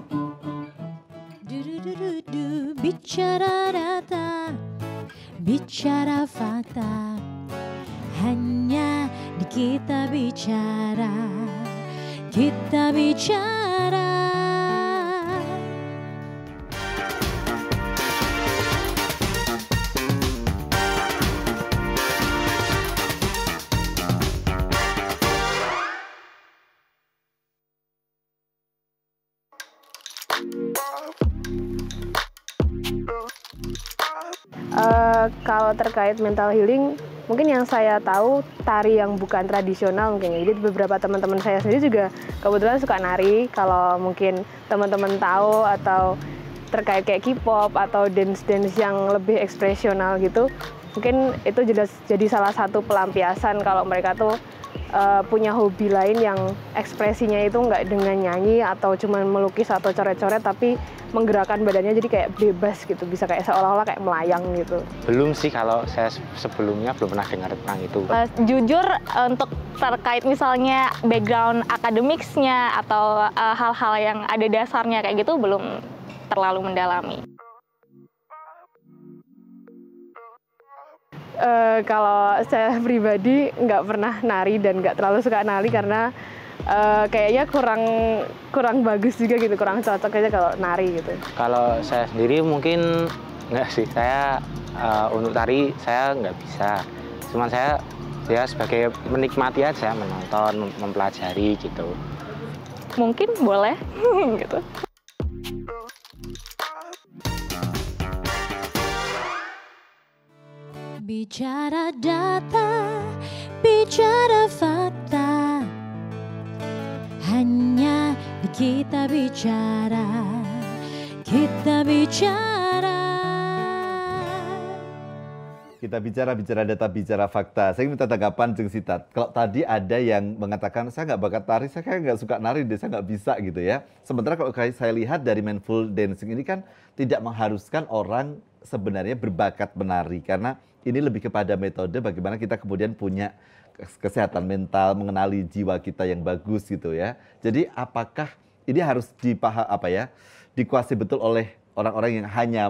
Speaker 1: bicara data, bicara fakta. Hanya di kita bicara, kita bicara.
Speaker 3: kalau terkait mental healing mungkin yang saya tahu tari yang bukan tradisional mungkin ya. Jadi beberapa teman-teman saya sendiri juga kebetulan suka nari. Kalau mungkin teman-teman tahu atau terkait kayak K-pop atau dance-dance yang lebih ekspresional gitu, mungkin itu jelas jadi salah satu pelampiasan kalau mereka tuh uh, punya hobi lain yang ekspresinya itu nggak dengan nyanyi atau cuman melukis atau coret-coret tapi menggerakkan badannya jadi kayak bebas gitu bisa kayak seolah-olah kayak melayang gitu
Speaker 2: belum sih kalau saya sebelumnya belum pernah dengar tentang itu uh,
Speaker 3: jujur untuk terkait misalnya background akademiknya atau eh, hal-hal uh, hal -hal yang ada dasarnya kayak gitu belum terlalu mendalami uh, kalau saya pribadi nggak pernah nari dan nggak terlalu suka nari karena uh, kayaknya kurang kurang bagus juga gitu kurang cocok aja kalau nari gitu
Speaker 2: kalau saya sendiri mungkin nggak sih saya uh, untuk tari saya nggak bisa cuman saya ya sebagai menikmati aja menonton mempelajari gitu
Speaker 3: mungkin boleh gitu
Speaker 1: Bicara data, bicara fakta Hanya kita bicara, kita bicara
Speaker 2: kita bicara bicara data bicara fakta saya minta tanggapan jeng Sitat kalau tadi ada yang mengatakan saya nggak bakat tari saya kayak nggak suka nari deh saya nggak bisa gitu ya sementara kalau saya lihat dari mindful dancing ini kan tidak mengharuskan orang sebenarnya berbakat menari karena ini lebih kepada metode bagaimana kita kemudian punya kesehatan mental, mengenali jiwa kita yang bagus gitu ya. Jadi apakah ini harus dipaham apa ya? Dikuasai betul oleh orang-orang yang hanya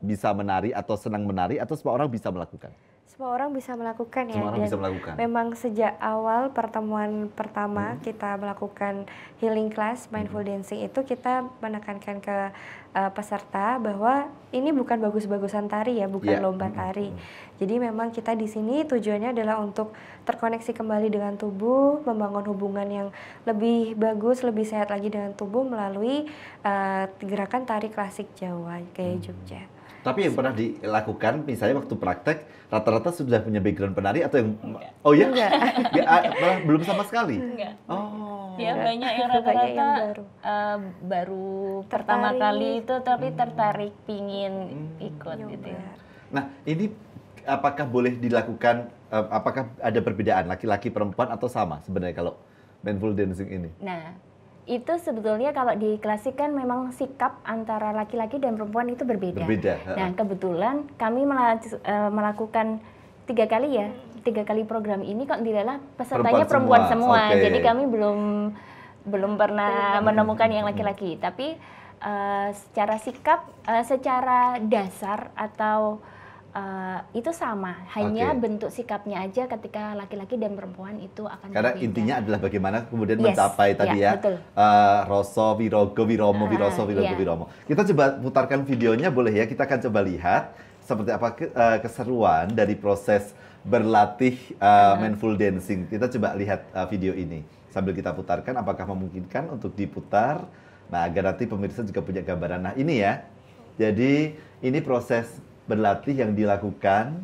Speaker 2: bisa menari atau senang menari atau semua orang bisa melakukan?
Speaker 6: Semua orang bisa melakukan ya. Semua orang Dan bisa melakukan. Memang sejak awal pertemuan pertama hmm. kita melakukan healing class hmm. mindful hmm. dancing itu kita menekankan ke uh, peserta bahwa ini bukan bagus-bagusan tari ya, bukan yeah. lomba hmm, hmm, tari. Hmm. Jadi memang kita di sini tujuannya adalah untuk terkoneksi kembali dengan tubuh, membangun hubungan yang lebih bagus, lebih sehat lagi dengan tubuh melalui uh, gerakan tari klasik Jawa kayak hmm. Jogja.
Speaker 2: Tapi yang pernah dilakukan, misalnya waktu praktek, rata-rata sudah punya background penari atau yang Enggak. oh ya, Enggak. Enggak, ah, malah belum sama sekali. Enggak.
Speaker 4: Oh.
Speaker 6: Ya
Speaker 2: banyak yang rata-rata baru.
Speaker 4: Uh, baru pertama kali itu tapi hmm. tertarik pingin hmm. ikut Yo, gitu. Ya.
Speaker 2: Nah ini apakah boleh dilakukan? Uh, apakah ada perbedaan laki-laki perempuan atau sama sebenarnya kalau mindful dancing ini?
Speaker 4: Nah itu sebetulnya kalau di memang sikap antara laki-laki dan perempuan itu berbeda. Berbeda. Nah kebetulan kami eh, melakukan tiga kali ya tiga kali program ini kok dilelah pesertanya perempuan, perempuan semua. semua. Okay. Jadi kami belum belum pernah menemukan yang laki-laki. Tapi uh, secara sikap, uh, secara dasar atau uh, itu sama hanya okay. bentuk sikapnya aja ketika laki-laki dan perempuan itu akan karena berbeda.
Speaker 2: intinya adalah bagaimana kemudian yes. mencapai yeah, tadi ya Uh, rosso wirogo wiromo ah, wiroso wirogo yeah. wiromo kita coba putarkan videonya boleh ya kita akan coba lihat seperti apa ke, uh, keseruan dari proses berlatih uh, uh. mindful dancing kita coba lihat uh, video ini sambil kita putarkan apakah memungkinkan untuk diputar nah agar nanti pemirsa juga punya gambaran nah ini ya jadi ini proses berlatih yang dilakukan.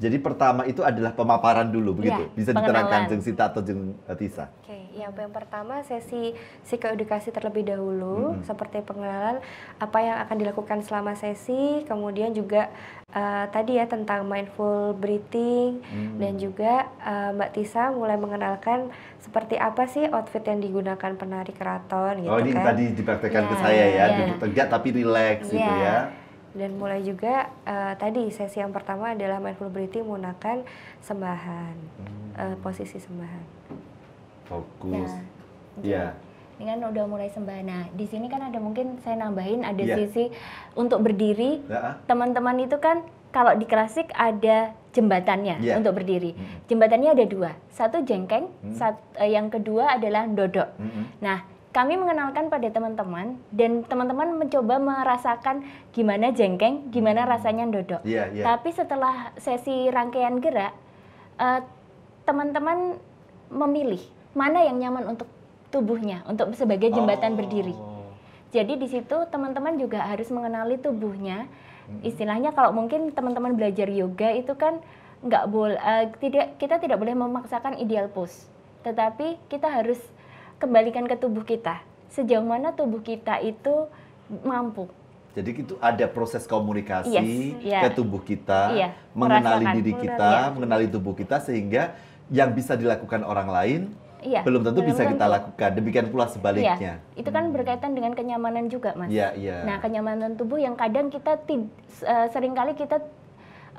Speaker 2: Jadi pertama itu adalah pemaparan dulu begitu. Ya, Bisa diterangkan Jeng Sita atau Jeng Tisa.
Speaker 6: Okay yang yang pertama sesi psikoedukasi terlebih dahulu hmm. seperti pengenalan apa yang akan dilakukan selama sesi, kemudian juga uh, tadi ya tentang mindful breathing hmm. dan juga uh, Mbak Tisa mulai mengenalkan seperti apa sih outfit yang digunakan penari keraton gitu oh, ini kan. tadi dipraktekkan yeah. ke iya, saya ya, yeah. duduk tegak tapi relax yeah. gitu iya. ya dan mulai juga uh, tadi sesi yang pertama adalah mindful breathing menggunakan sembahan hmm. uh, posisi sembahan
Speaker 2: fokus nah, ya
Speaker 4: ini ya. kan udah mulai sembah. Nah, di sini kan ada mungkin saya nambahin ada yeah. sisi untuk berdiri. Teman-teman itu kan kalau di klasik ada jembatannya yeah. untuk berdiri. Mm. Jembatannya ada dua, satu jengkeng, mm. satu, eh, yang kedua adalah dodok. -hmm. Nah, kami mengenalkan pada teman-teman dan teman-teman mencoba merasakan gimana jengkeng, gimana rasanya dodok. Yeah, yeah. Tapi setelah sesi rangkaian gerak, eh, teman-teman memilih mana yang nyaman untuk tubuhnya untuk sebagai jembatan oh. berdiri. Jadi di situ teman-teman juga harus mengenali tubuhnya. Istilahnya kalau mungkin teman-teman belajar yoga itu kan nggak boleh uh, tidak kita tidak boleh memaksakan ideal pose, tetapi kita harus kembalikan ke tubuh kita. Sejauh mana tubuh kita itu mampu.
Speaker 2: Jadi itu ada proses komunikasi yes, yeah. ke tubuh kita, yeah, mengenali diri kita, yeah. mengenali tubuh kita sehingga yang bisa dilakukan orang lain
Speaker 4: Iya. Belum tentu belum bisa tentu. kita lakukan.
Speaker 2: Demikian pula iya, sebaliknya. Iya.
Speaker 4: Itu kan hmm. berkaitan dengan kenyamanan juga, Mas. Iya, iya. Nah, kenyamanan tubuh yang kadang kita tid uh, eh, seringkali kita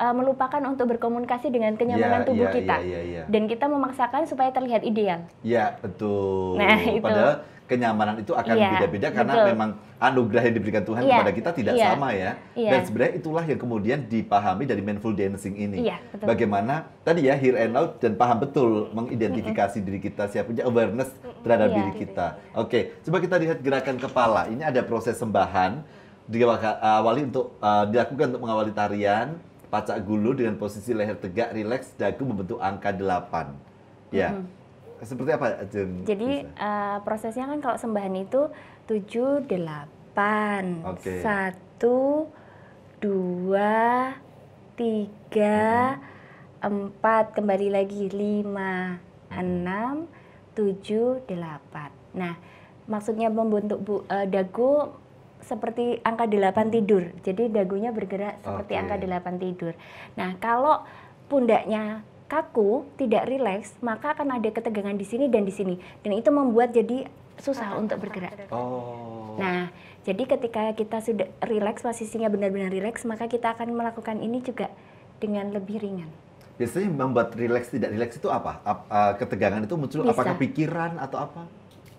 Speaker 4: uh, melupakan untuk berkomunikasi dengan kenyamanan iya, tubuh iya, kita Iya, iya, iya. dan kita memaksakan supaya terlihat ideal.
Speaker 2: Iya betul. Nah itu. Padahal kenyamanan itu akan iya, beda-beda yeah, karena memang anugerah yang diberikan Tuhan yeah, kepada kita tidak yeah, sama ya. Yeah. Dan sebenarnya itulah yang kemudian dipahami dari mindful dancing ini. Yeah, betul. Bagaimana tadi ya here and now dan paham betul mengidentifikasi mm -hmm. diri kita siapa punya awareness terhadap yeah, diri iya, kita. Gitu. Oke, coba kita lihat gerakan kepala. Ini ada proses sembahan diawali untuk uh, dilakukan untuk mengawali tarian pacak gulu dengan posisi leher tegak, rileks, dagu membentuk angka 8. Ya. Mm -hmm. Seperti apa, Jen? Jadi
Speaker 4: uh, prosesnya kan kalau sembahan itu 7, 8, okay. 1, 2, 3, hmm. 4, kembali lagi 5, 6, 7, 8. Nah, maksudnya membentuk bu, uh, dagu seperti angka 8 tidur. Jadi dagunya bergerak seperti okay. angka 8 tidur. Nah, kalau pundaknya kaku, tidak rileks, maka akan ada ketegangan di sini dan di sini. Dan itu membuat jadi susah untuk bergerak. Oh. Nah, jadi ketika kita sudah rileks posisinya benar-benar rileks, maka kita akan melakukan ini juga dengan lebih ringan.
Speaker 2: Biasanya membuat rileks tidak rileks itu apa? Ap, eh, ketegangan itu muncul bisa. apakah pikiran atau apa?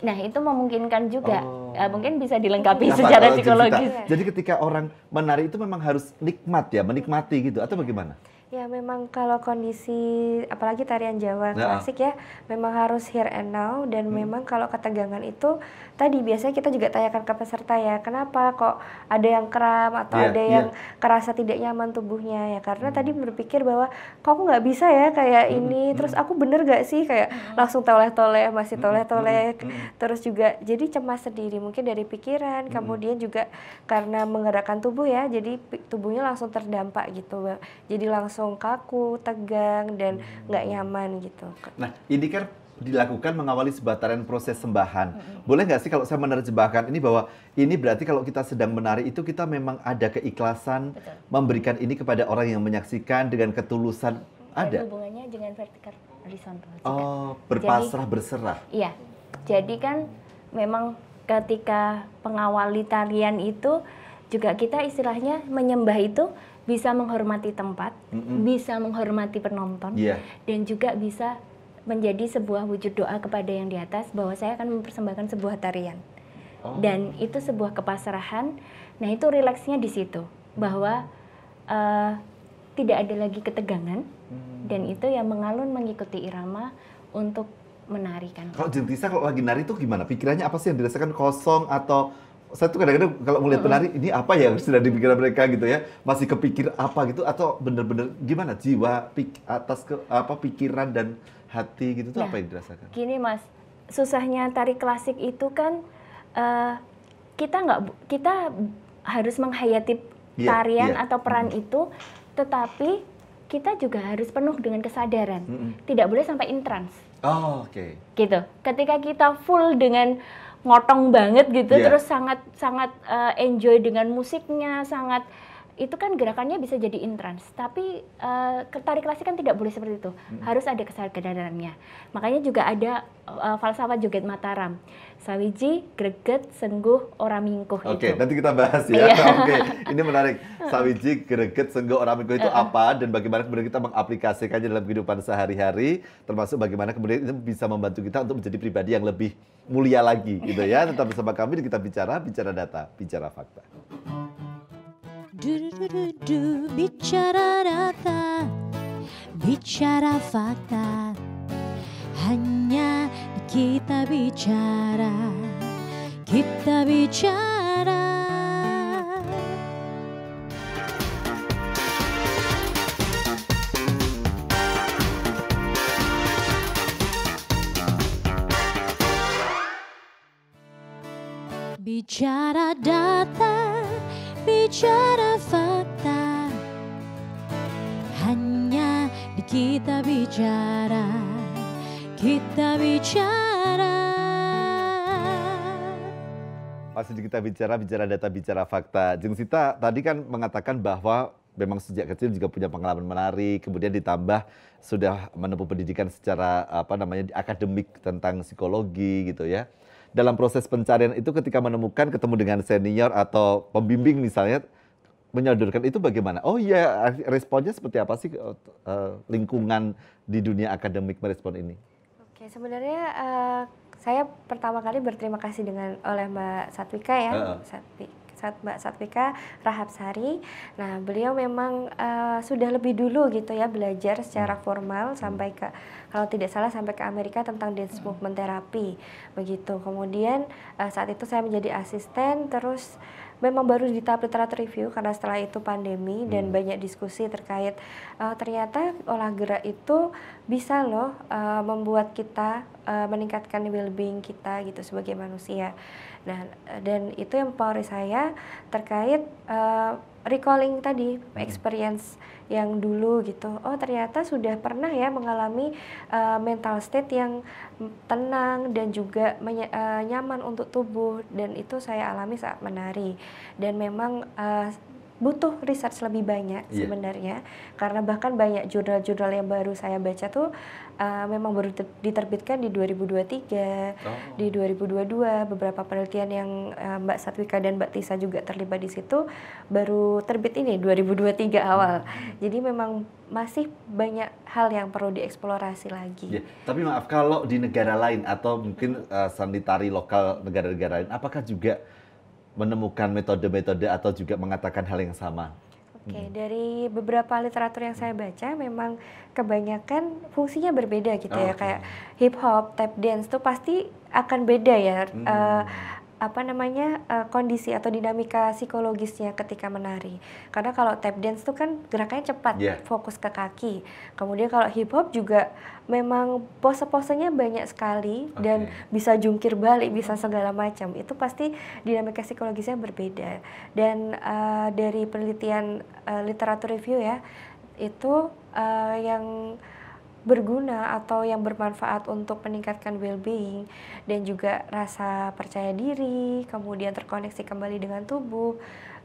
Speaker 4: Nah, itu memungkinkan juga. Oh. Uh, mungkin bisa dilengkapi Apa, secara
Speaker 2: psikologis. Jadi, jadi ketika orang menari itu memang harus nikmat ya, menikmati gitu atau iya. bagaimana?
Speaker 6: Ya memang kalau kondisi apalagi tarian Jawa nah. klasik ya memang harus here and now dan hmm. memang kalau ketegangan itu tadi biasanya kita juga tanyakan ke peserta ya kenapa kok ada yang kram atau yeah, ada ya. yang yeah. kerasa tidak nyaman tubuhnya ya karena hmm. tadi berpikir bahwa kok aku nggak bisa ya kayak hmm. ini hmm. terus aku bener gak sih kayak hmm. langsung toleh-toleh masih hmm, toleh-toleh hmm, hmm. terus juga jadi cemas sendiri mungkin dari pikiran hmm. kemudian juga karena menggerakkan tubuh ya jadi tubuhnya langsung terdampak gitu jadi langsung langsung kaku, tegang, dan nggak hmm. nyaman gitu.
Speaker 2: Nah, ini kan dilakukan mengawali sebataran proses sembahan. Hmm. Boleh nggak sih kalau saya menerjemahkan ini bahwa ini berarti kalau kita sedang menari itu kita memang ada keikhlasan Betul. memberikan ini kepada orang yang menyaksikan dengan ketulusan ada. Dan
Speaker 4: hubungannya dengan vertikal horizontal.
Speaker 2: Oh, berpasrah jadi, berserah.
Speaker 4: Iya. Jadi kan memang ketika pengawali tarian itu juga kita istilahnya menyembah itu bisa menghormati tempat, mm-hmm. bisa menghormati penonton, yeah. dan juga bisa menjadi sebuah wujud doa kepada yang di atas bahwa saya akan mempersembahkan sebuah tarian. Oh. Dan itu sebuah kepasrahan. Nah, itu rileksnya di situ bahwa uh, tidak ada lagi ketegangan
Speaker 2: hmm.
Speaker 4: dan itu yang mengalun mengikuti irama untuk menarikan. Kalau
Speaker 2: jentisa kalau lagi nari itu gimana? Pikirannya apa sih yang dirasakan kosong atau saya tuh kadang-kadang kalau melihat penari ini apa ya sudah di pikiran mereka gitu ya masih kepikir apa gitu atau bener-bener gimana jiwa pik, atas ke, apa pikiran dan hati gitu tuh nah, apa yang dirasakan?
Speaker 4: Gini mas, susahnya tari klasik itu kan uh, kita nggak kita harus menghayati iya, tarian tarian ya. atau peran -hmm. itu, tetapi kita juga harus penuh dengan kesadaran. -hmm. Tidak boleh sampai intrans. Oh, oke. Okay. Gitu. Ketika kita full dengan ngotong banget gitu yeah. terus sangat sangat uh, enjoy dengan musiknya sangat itu kan gerakannya bisa jadi intrans, tapi uh, eh, tari klasik kan tidak boleh seperti itu. Hmm. Harus ada kesadarannya. Makanya juga ada uh, falsafat joget Mataram. Sawiji, greget, sengguh, ora mingkuh Oke, okay, nanti kita
Speaker 2: bahas ya. Iya. Oke, okay. ini menarik. Sawiji, greget, sengguh, ora mingkuh itu uh apa dan bagaimana kemudian kita mengaplikasikannya dalam kehidupan sehari-hari, termasuk bagaimana kemudian itu bisa membantu kita untuk menjadi pribadi yang lebih mulia lagi gitu ya. Tetap bersama kami kita bicara, bicara data, bicara fakta.
Speaker 1: Du, du, du, du, bicara data, bicara fakta, hanya kita bicara, kita bicara. Bicara data, bicara kita bicara, kita bicara.
Speaker 2: Masih kita bicara, bicara data, bicara fakta. Jeng Sita tadi kan mengatakan bahwa memang sejak kecil juga punya pengalaman menarik, kemudian ditambah sudah menempuh pendidikan secara apa namanya akademik tentang psikologi gitu ya. Dalam proses pencarian itu ketika menemukan ketemu dengan senior atau pembimbing misalnya, menyodorkan itu bagaimana? Oh iya, responnya seperti apa sih uh, lingkungan di dunia akademik merespon ini?
Speaker 6: Oke, sebenarnya uh, saya pertama kali berterima kasih dengan oleh Mbak Satwika ya, uh. Satwika. Mbak Satwika Rahapsari. Nah, beliau memang uh, sudah lebih dulu gitu ya belajar secara hmm. formal hmm. sampai ke kalau tidak salah sampai ke Amerika tentang dance hmm. movement therapy begitu. Kemudian uh, saat itu saya menjadi asisten terus memang baru di tahap literatur review karena setelah itu pandemi hmm. dan banyak diskusi terkait uh, ternyata olah gerak itu bisa loh uh, membuat kita uh, meningkatkan well-being kita gitu sebagai manusia. Nah, dan itu yang power saya terkait uh, recalling tadi hmm. experience yang dulu gitu. Oh, ternyata sudah pernah ya mengalami uh, mental state yang tenang dan juga uh, nyaman untuk tubuh dan itu saya alami saat menari. Dan memang uh, butuh research lebih banyak yeah. sebenarnya karena bahkan banyak jurnal-jurnal yang baru saya baca tuh uh, memang baru diterbitkan di 2023, oh. di 2022 beberapa penelitian yang uh, Mbak Satwika dan Mbak Tisa juga terlibat di situ baru terbit ini 2023 awal. Hmm. Jadi memang masih banyak hal yang perlu dieksplorasi lagi. Ya,
Speaker 2: tapi maaf kalau di negara lain atau mungkin uh, eh, sanitari lokal negara-negara lain apakah juga menemukan metode-metode atau juga mengatakan hal yang sama?
Speaker 6: Oke, okay, hmm. dari beberapa literatur yang saya baca memang kebanyakan fungsinya berbeda gitu oh, ya. Okay. Kayak hip hop, tap dance itu pasti akan beda ya. Hmm. Uh, apa namanya uh, kondisi atau dinamika psikologisnya ketika menari. Karena kalau tap dance tuh kan gerakannya cepat, yeah. fokus ke kaki. Kemudian kalau hip hop juga memang pose-posenya banyak sekali okay. dan bisa jungkir balik, bisa segala macam. Itu pasti dinamika psikologisnya berbeda. Dan uh, dari penelitian uh, literatur review ya, itu uh, yang berguna atau yang bermanfaat untuk meningkatkan well-being dan juga rasa percaya diri, kemudian terkoneksi kembali dengan tubuh,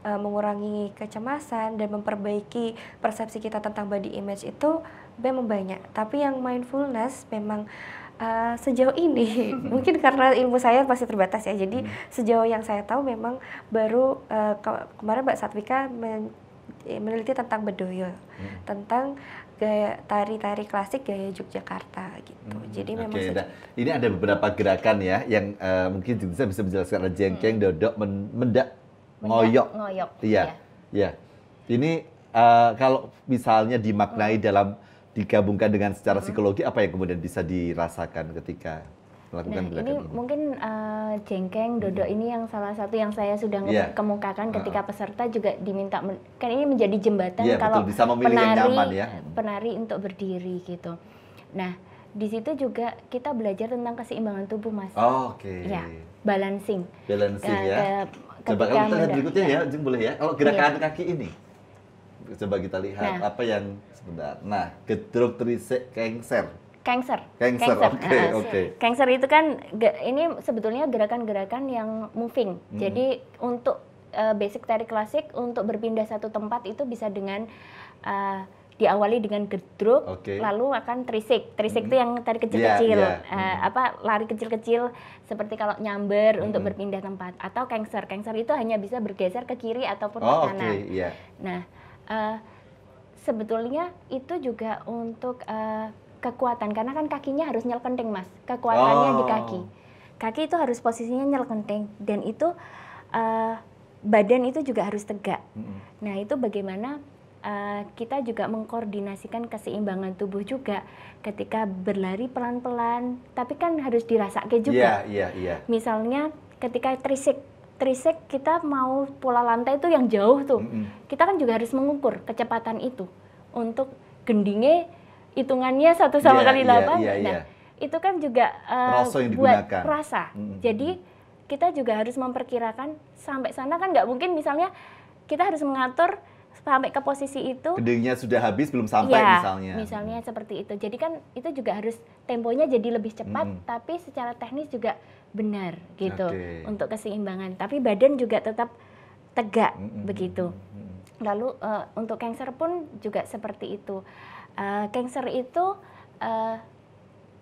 Speaker 6: eh, mengurangi kecemasan dan memperbaiki persepsi kita tentang body image itu memang banyak. Tapi yang mindfulness memang uh, sejauh ini mungkin karena ilmu saya masih terbatas ya jadi hmm. sejauh yang saya tahu memang baru uh, ke kemarin Mbak Satwika men meneliti tentang bedoyo hmm. tentang gaya tari-tari klasik gaya Yogyakarta gitu. Hmm, Jadi memang okay, nah,
Speaker 2: ini ada beberapa gerakan ya yang uh, mungkin bisa bisa menjelaskan ada jengkeng, hmm. dodok, men, mendak, ngoyok. Ngoyok. Iya. Iya. iya. Ini uh, kalau misalnya dimaknai hmm. dalam digabungkan dengan secara hmm. psikologi apa yang kemudian bisa dirasakan ketika melakukan nah, ini
Speaker 4: Mungkin uh, jengkeng dodo hmm. ini yang salah satu yang saya sudah yeah. kemukakan ketika uh peserta juga diminta kan ini menjadi jembatan yeah, kalau bisa memilih penari yang nyaman, ya. penari untuk berdiri gitu. Nah, di situ juga kita belajar tentang keseimbangan tubuh Mas.
Speaker 2: Oh, oke. Okay. Ya,
Speaker 4: balancing.
Speaker 2: Balancing ke, ya. Ke, Coba kita lihat berikutnya ya, iya. jeng boleh ya. Kalau gerakan yeah. kaki ini coba kita lihat nah. apa yang sebentar. Nah, gedruk trisek kengser
Speaker 4: Cancer. Cancer, oke, oke. Okay, Cancer itu kan ini sebetulnya gerakan-gerakan yang moving. Hmm. Jadi untuk uh, basic tari klasik untuk berpindah satu tempat itu bisa dengan uh, diawali dengan gedruk, okay. lalu akan trisik. Trisik hmm. itu yang tari iya, kecil-kecil, yeah, iya. yeah. uh, hmm. apa lari kecil-kecil seperti kalau nyamber hmm. untuk berpindah tempat atau cancer. Cancer itu hanya bisa bergeser ke kiri ataupun oh, ke kanan. Okay, iya. yeah. Nah, uh, sebetulnya itu juga untuk uh, kekuatan karena kan kakinya harus kenting mas kekuatannya oh. di kaki oh. kaki itu harus posisinya kenting dan itu uh, badan itu juga harus tegak mm-hmm. nah itu bagaimana uh, kita juga mengkoordinasikan keseimbangan tubuh juga ketika berlari pelan-pelan tapi kan harus dirasake juga yeah, yeah, yeah. misalnya ketika trisik trisik kita mau pola lantai itu yang jauh tuh mm-hmm. kita kan juga harus mengukur kecepatan itu untuk gendingnya hitungannya satu sama yeah, kali iya, delapan. Yeah, yeah, nah, iya. itu kan juga uh, yang buat rasa. Mm-hmm. Jadi kita juga harus memperkirakan sampai sana kan nggak mungkin misalnya kita harus mengatur sampai ke posisi itu
Speaker 2: Kedingnya sudah habis belum sampai ya, misalnya misalnya
Speaker 4: seperti itu jadi kan itu juga harus temponya jadi lebih cepat hmm. tapi secara teknis juga benar gitu okay. untuk keseimbangan tapi badan juga tetap tegak hmm. begitu lalu uh, untuk cancer pun juga seperti itu uh, eh, cancer itu uh,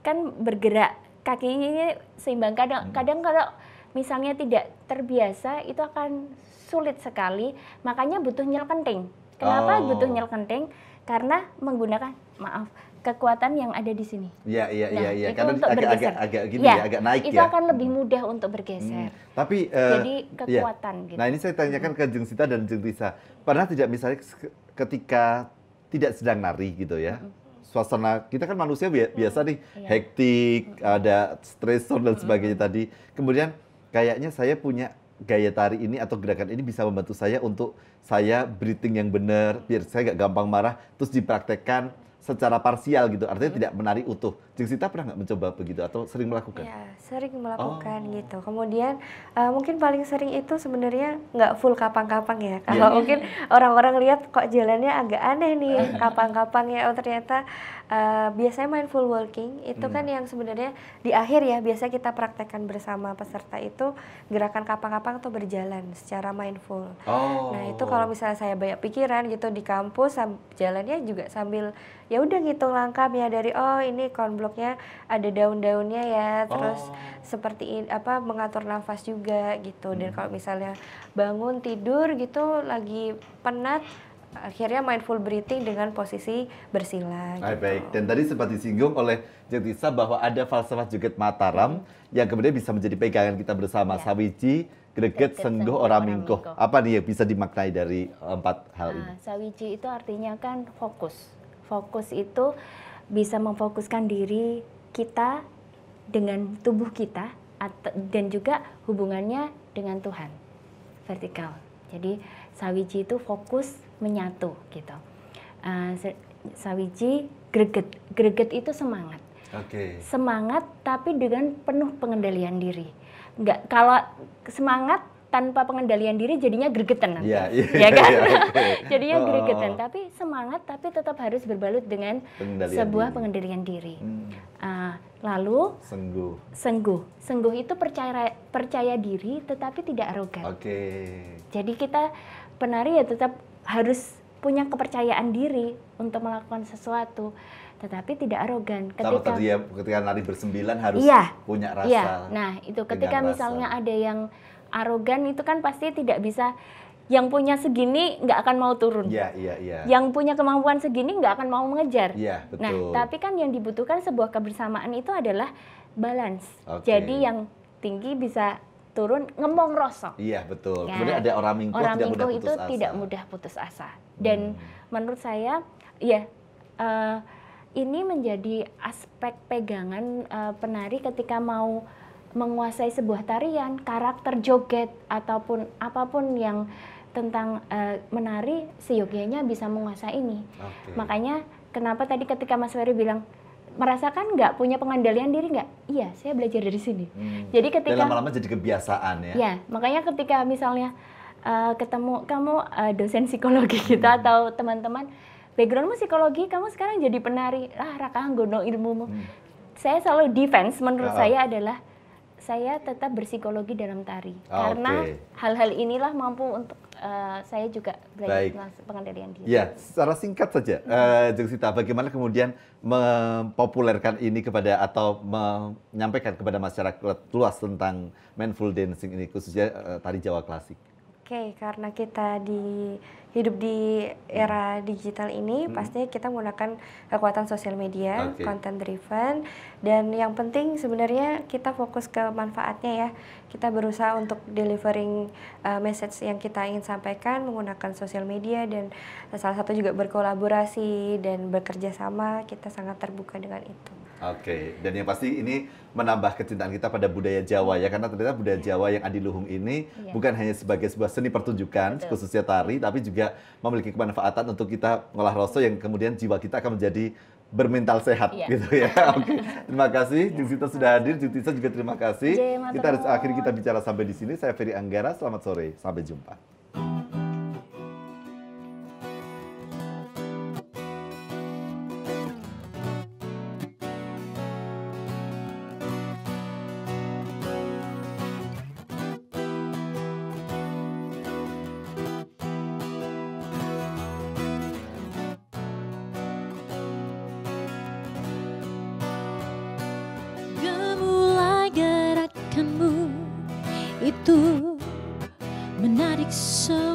Speaker 4: kan bergerak kakinya seimbang kadang hmm. kadang kalau misalnya tidak terbiasa itu akan sulit sekali makanya butuh nyel kenting kenapa oh. butuh nyel kenting karena menggunakan maaf kekuatan yang ada di sini. Iya iya iya nah, iya untuk agak, agak agak gini ya, ya agak naik itu ya. Itu akan lebih mudah untuk bergeser. Hmm.
Speaker 2: Tapi uh, jadi iya. kekuatan ya. gitu. Nah, ini saya tanyakan ke Jeng Sita dan Jeng Risa. Pernah tidak misalnya ketika tidak sedang nari gitu ya. Mm-hmm. Suasana kita kan manusia mm-hmm. biasa nih iya. hektik, mm-hmm. ada stresor dan sebagainya tadi. Kemudian kayaknya saya punya gaya tari ini atau gerakan ini bisa membantu saya untuk saya breathing yang benar, biar saya gak gampang marah, terus dipraktekkan secara parsial gitu, artinya tidak menari utuh. Jeng Sita pernah nggak mencoba begitu atau sering melakukan? Ya,
Speaker 6: sering melakukan oh. gitu. Kemudian uh, mungkin paling sering itu sebenarnya nggak full kapang-kapang ya. Iya. Kalau yeah. mungkin orang-orang lihat kok jalannya agak aneh nih kapang-kapang ya. Oh ternyata uh, biasanya mindful walking itu hmm. kan yang sebenarnya di akhir ya biasa kita praktekkan bersama peserta itu gerakan kapang-kapang atau berjalan secara mindful. Oh. Nah itu oh. kalau misalnya saya banyak pikiran gitu di kampus jalannya juga sambil ya udah ngitung langkah ya dari oh ini konblok bloknya ada daun-daunnya ya terus oh. seperti apa mengatur nafas juga gitu hmm. dan kalau misalnya bangun tidur gitu lagi penat akhirnya mindful breathing dengan posisi bersila.
Speaker 2: Gitu. Baik, dan tadi sempat disinggung oleh Jatisa bahwa ada falsafah juga Mataram yang kemudian bisa menjadi pegangan kita bersama ya. sawiji, greget, sengguh, orang mingkuh. Apa nih yang bisa dimaknai dari empat hal nah,
Speaker 4: Sawiji itu artinya kan fokus. Fokus itu bisa memfokuskan diri kita dengan tubuh kita dan juga hubungannya dengan Tuhan vertikal. Jadi sawiji itu fokus menyatu gitu. Uh, sawiji greget, greget itu semangat. Okay. Semangat tapi dengan penuh pengendalian diri. Nggak kalau semangat tanpa pengendalian diri jadinya gregetan nanti. Yeah, yeah, ya kan? Yeah, okay. jadinya oh. gregetan, tapi semangat tapi tetap harus berbalut dengan pengendalian sebuah diri. pengendalian diri. Hmm. Uh, lalu sengguh. Sengguh. Sengguh itu percaya percaya diri tetapi tidak arogan. Oke. Okay. Jadi kita penari ya tetap harus punya kepercayaan diri untuk melakukan sesuatu tetapi tidak arogan. Ketika tadi
Speaker 2: ya, ketika nari bersembilan harus iya, punya iya. rasa. Iya.
Speaker 4: Nah, itu ketika misalnya rasa. ada yang arogan itu kan pasti tidak bisa yang punya segini nggak akan mau turun. Iya,
Speaker 2: iya, iya. Yang
Speaker 4: punya kemampuan segini nggak akan mau mengejar. Iya, nah, betul. Nah, tapi kan yang dibutuhkan sebuah kebersamaan itu adalah balance. Okay. Jadi yang tinggi bisa turun ngemong rosok.
Speaker 2: Iya, betul. Ya. Kemudian ada orang mingkuh orang tidak mudah putus itu asa. tidak
Speaker 4: mudah putus asa. Dan hmm. menurut saya, ya uh, ini menjadi aspek pegangan uh, penari ketika mau menguasai sebuah tarian, karakter joget ataupun apapun yang tentang uh, menari seyogianya bisa menguasai ini. Okay. Makanya kenapa tadi ketika Mas Ferry bilang merasakan nggak punya pengendalian diri nggak? Iya, saya belajar dari sini. Hmm. Jadi ketika lama-lama
Speaker 2: jadi kebiasaan ya. Iya,
Speaker 4: makanya ketika misalnya uh, ketemu kamu uh, dosen psikologi kita hmm. atau teman-teman backgroundmu psikologi, kamu sekarang jadi penari, ah Raka Anggono ilmumu. Hmm. Saya selalu defense menurut oh. saya adalah saya tetap bersikologi dalam tari okay. Ah, karena hal-hal inilah mampu untuk uh, saya juga belajar Baik. pengendalian diri. Ya,
Speaker 2: secara singkat saja, hmm. uh, Jeng Sita, bagaimana kemudian mempopulerkan ini kepada atau menyampaikan kepada masyarakat luas tentang mindful dancing ini khususnya uh, tari Jawa klasik?
Speaker 6: Oke, okay, karena kita di hidup di hmm. era digital ini hmm. pastinya kita menggunakan kekuatan sosial media, okay. content driven dan yang penting sebenarnya kita fokus ke manfaatnya ya kita berusaha untuk delivering uh, message yang kita ingin sampaikan menggunakan sosial media dan salah satu juga berkolaborasi dan bekerja sama kita sangat terbuka dengan itu.
Speaker 2: Oke, okay. dan yang pasti ini menambah kecintaan kita pada budaya Jawa ya, karena ternyata budaya iya. Jawa yang adiluhung ini yeah. bukan hanya sebagai sebuah seni pertunjukan, Betul. khususnya tari, tapi juga memiliki kemanfaatan untuk kita ngolah rasa yang kemudian jiwa kita akan menjadi bermental sehat iya. gitu ya. Oke. Okay. Terima kasih Jungtita sudah hadir, Jungtita juga terima kasih. kita harus akhiri kita bicara sampai di sini. Saya Ferry Anggara, selamat sore. Sampai jumpa.
Speaker 1: itu menarik semua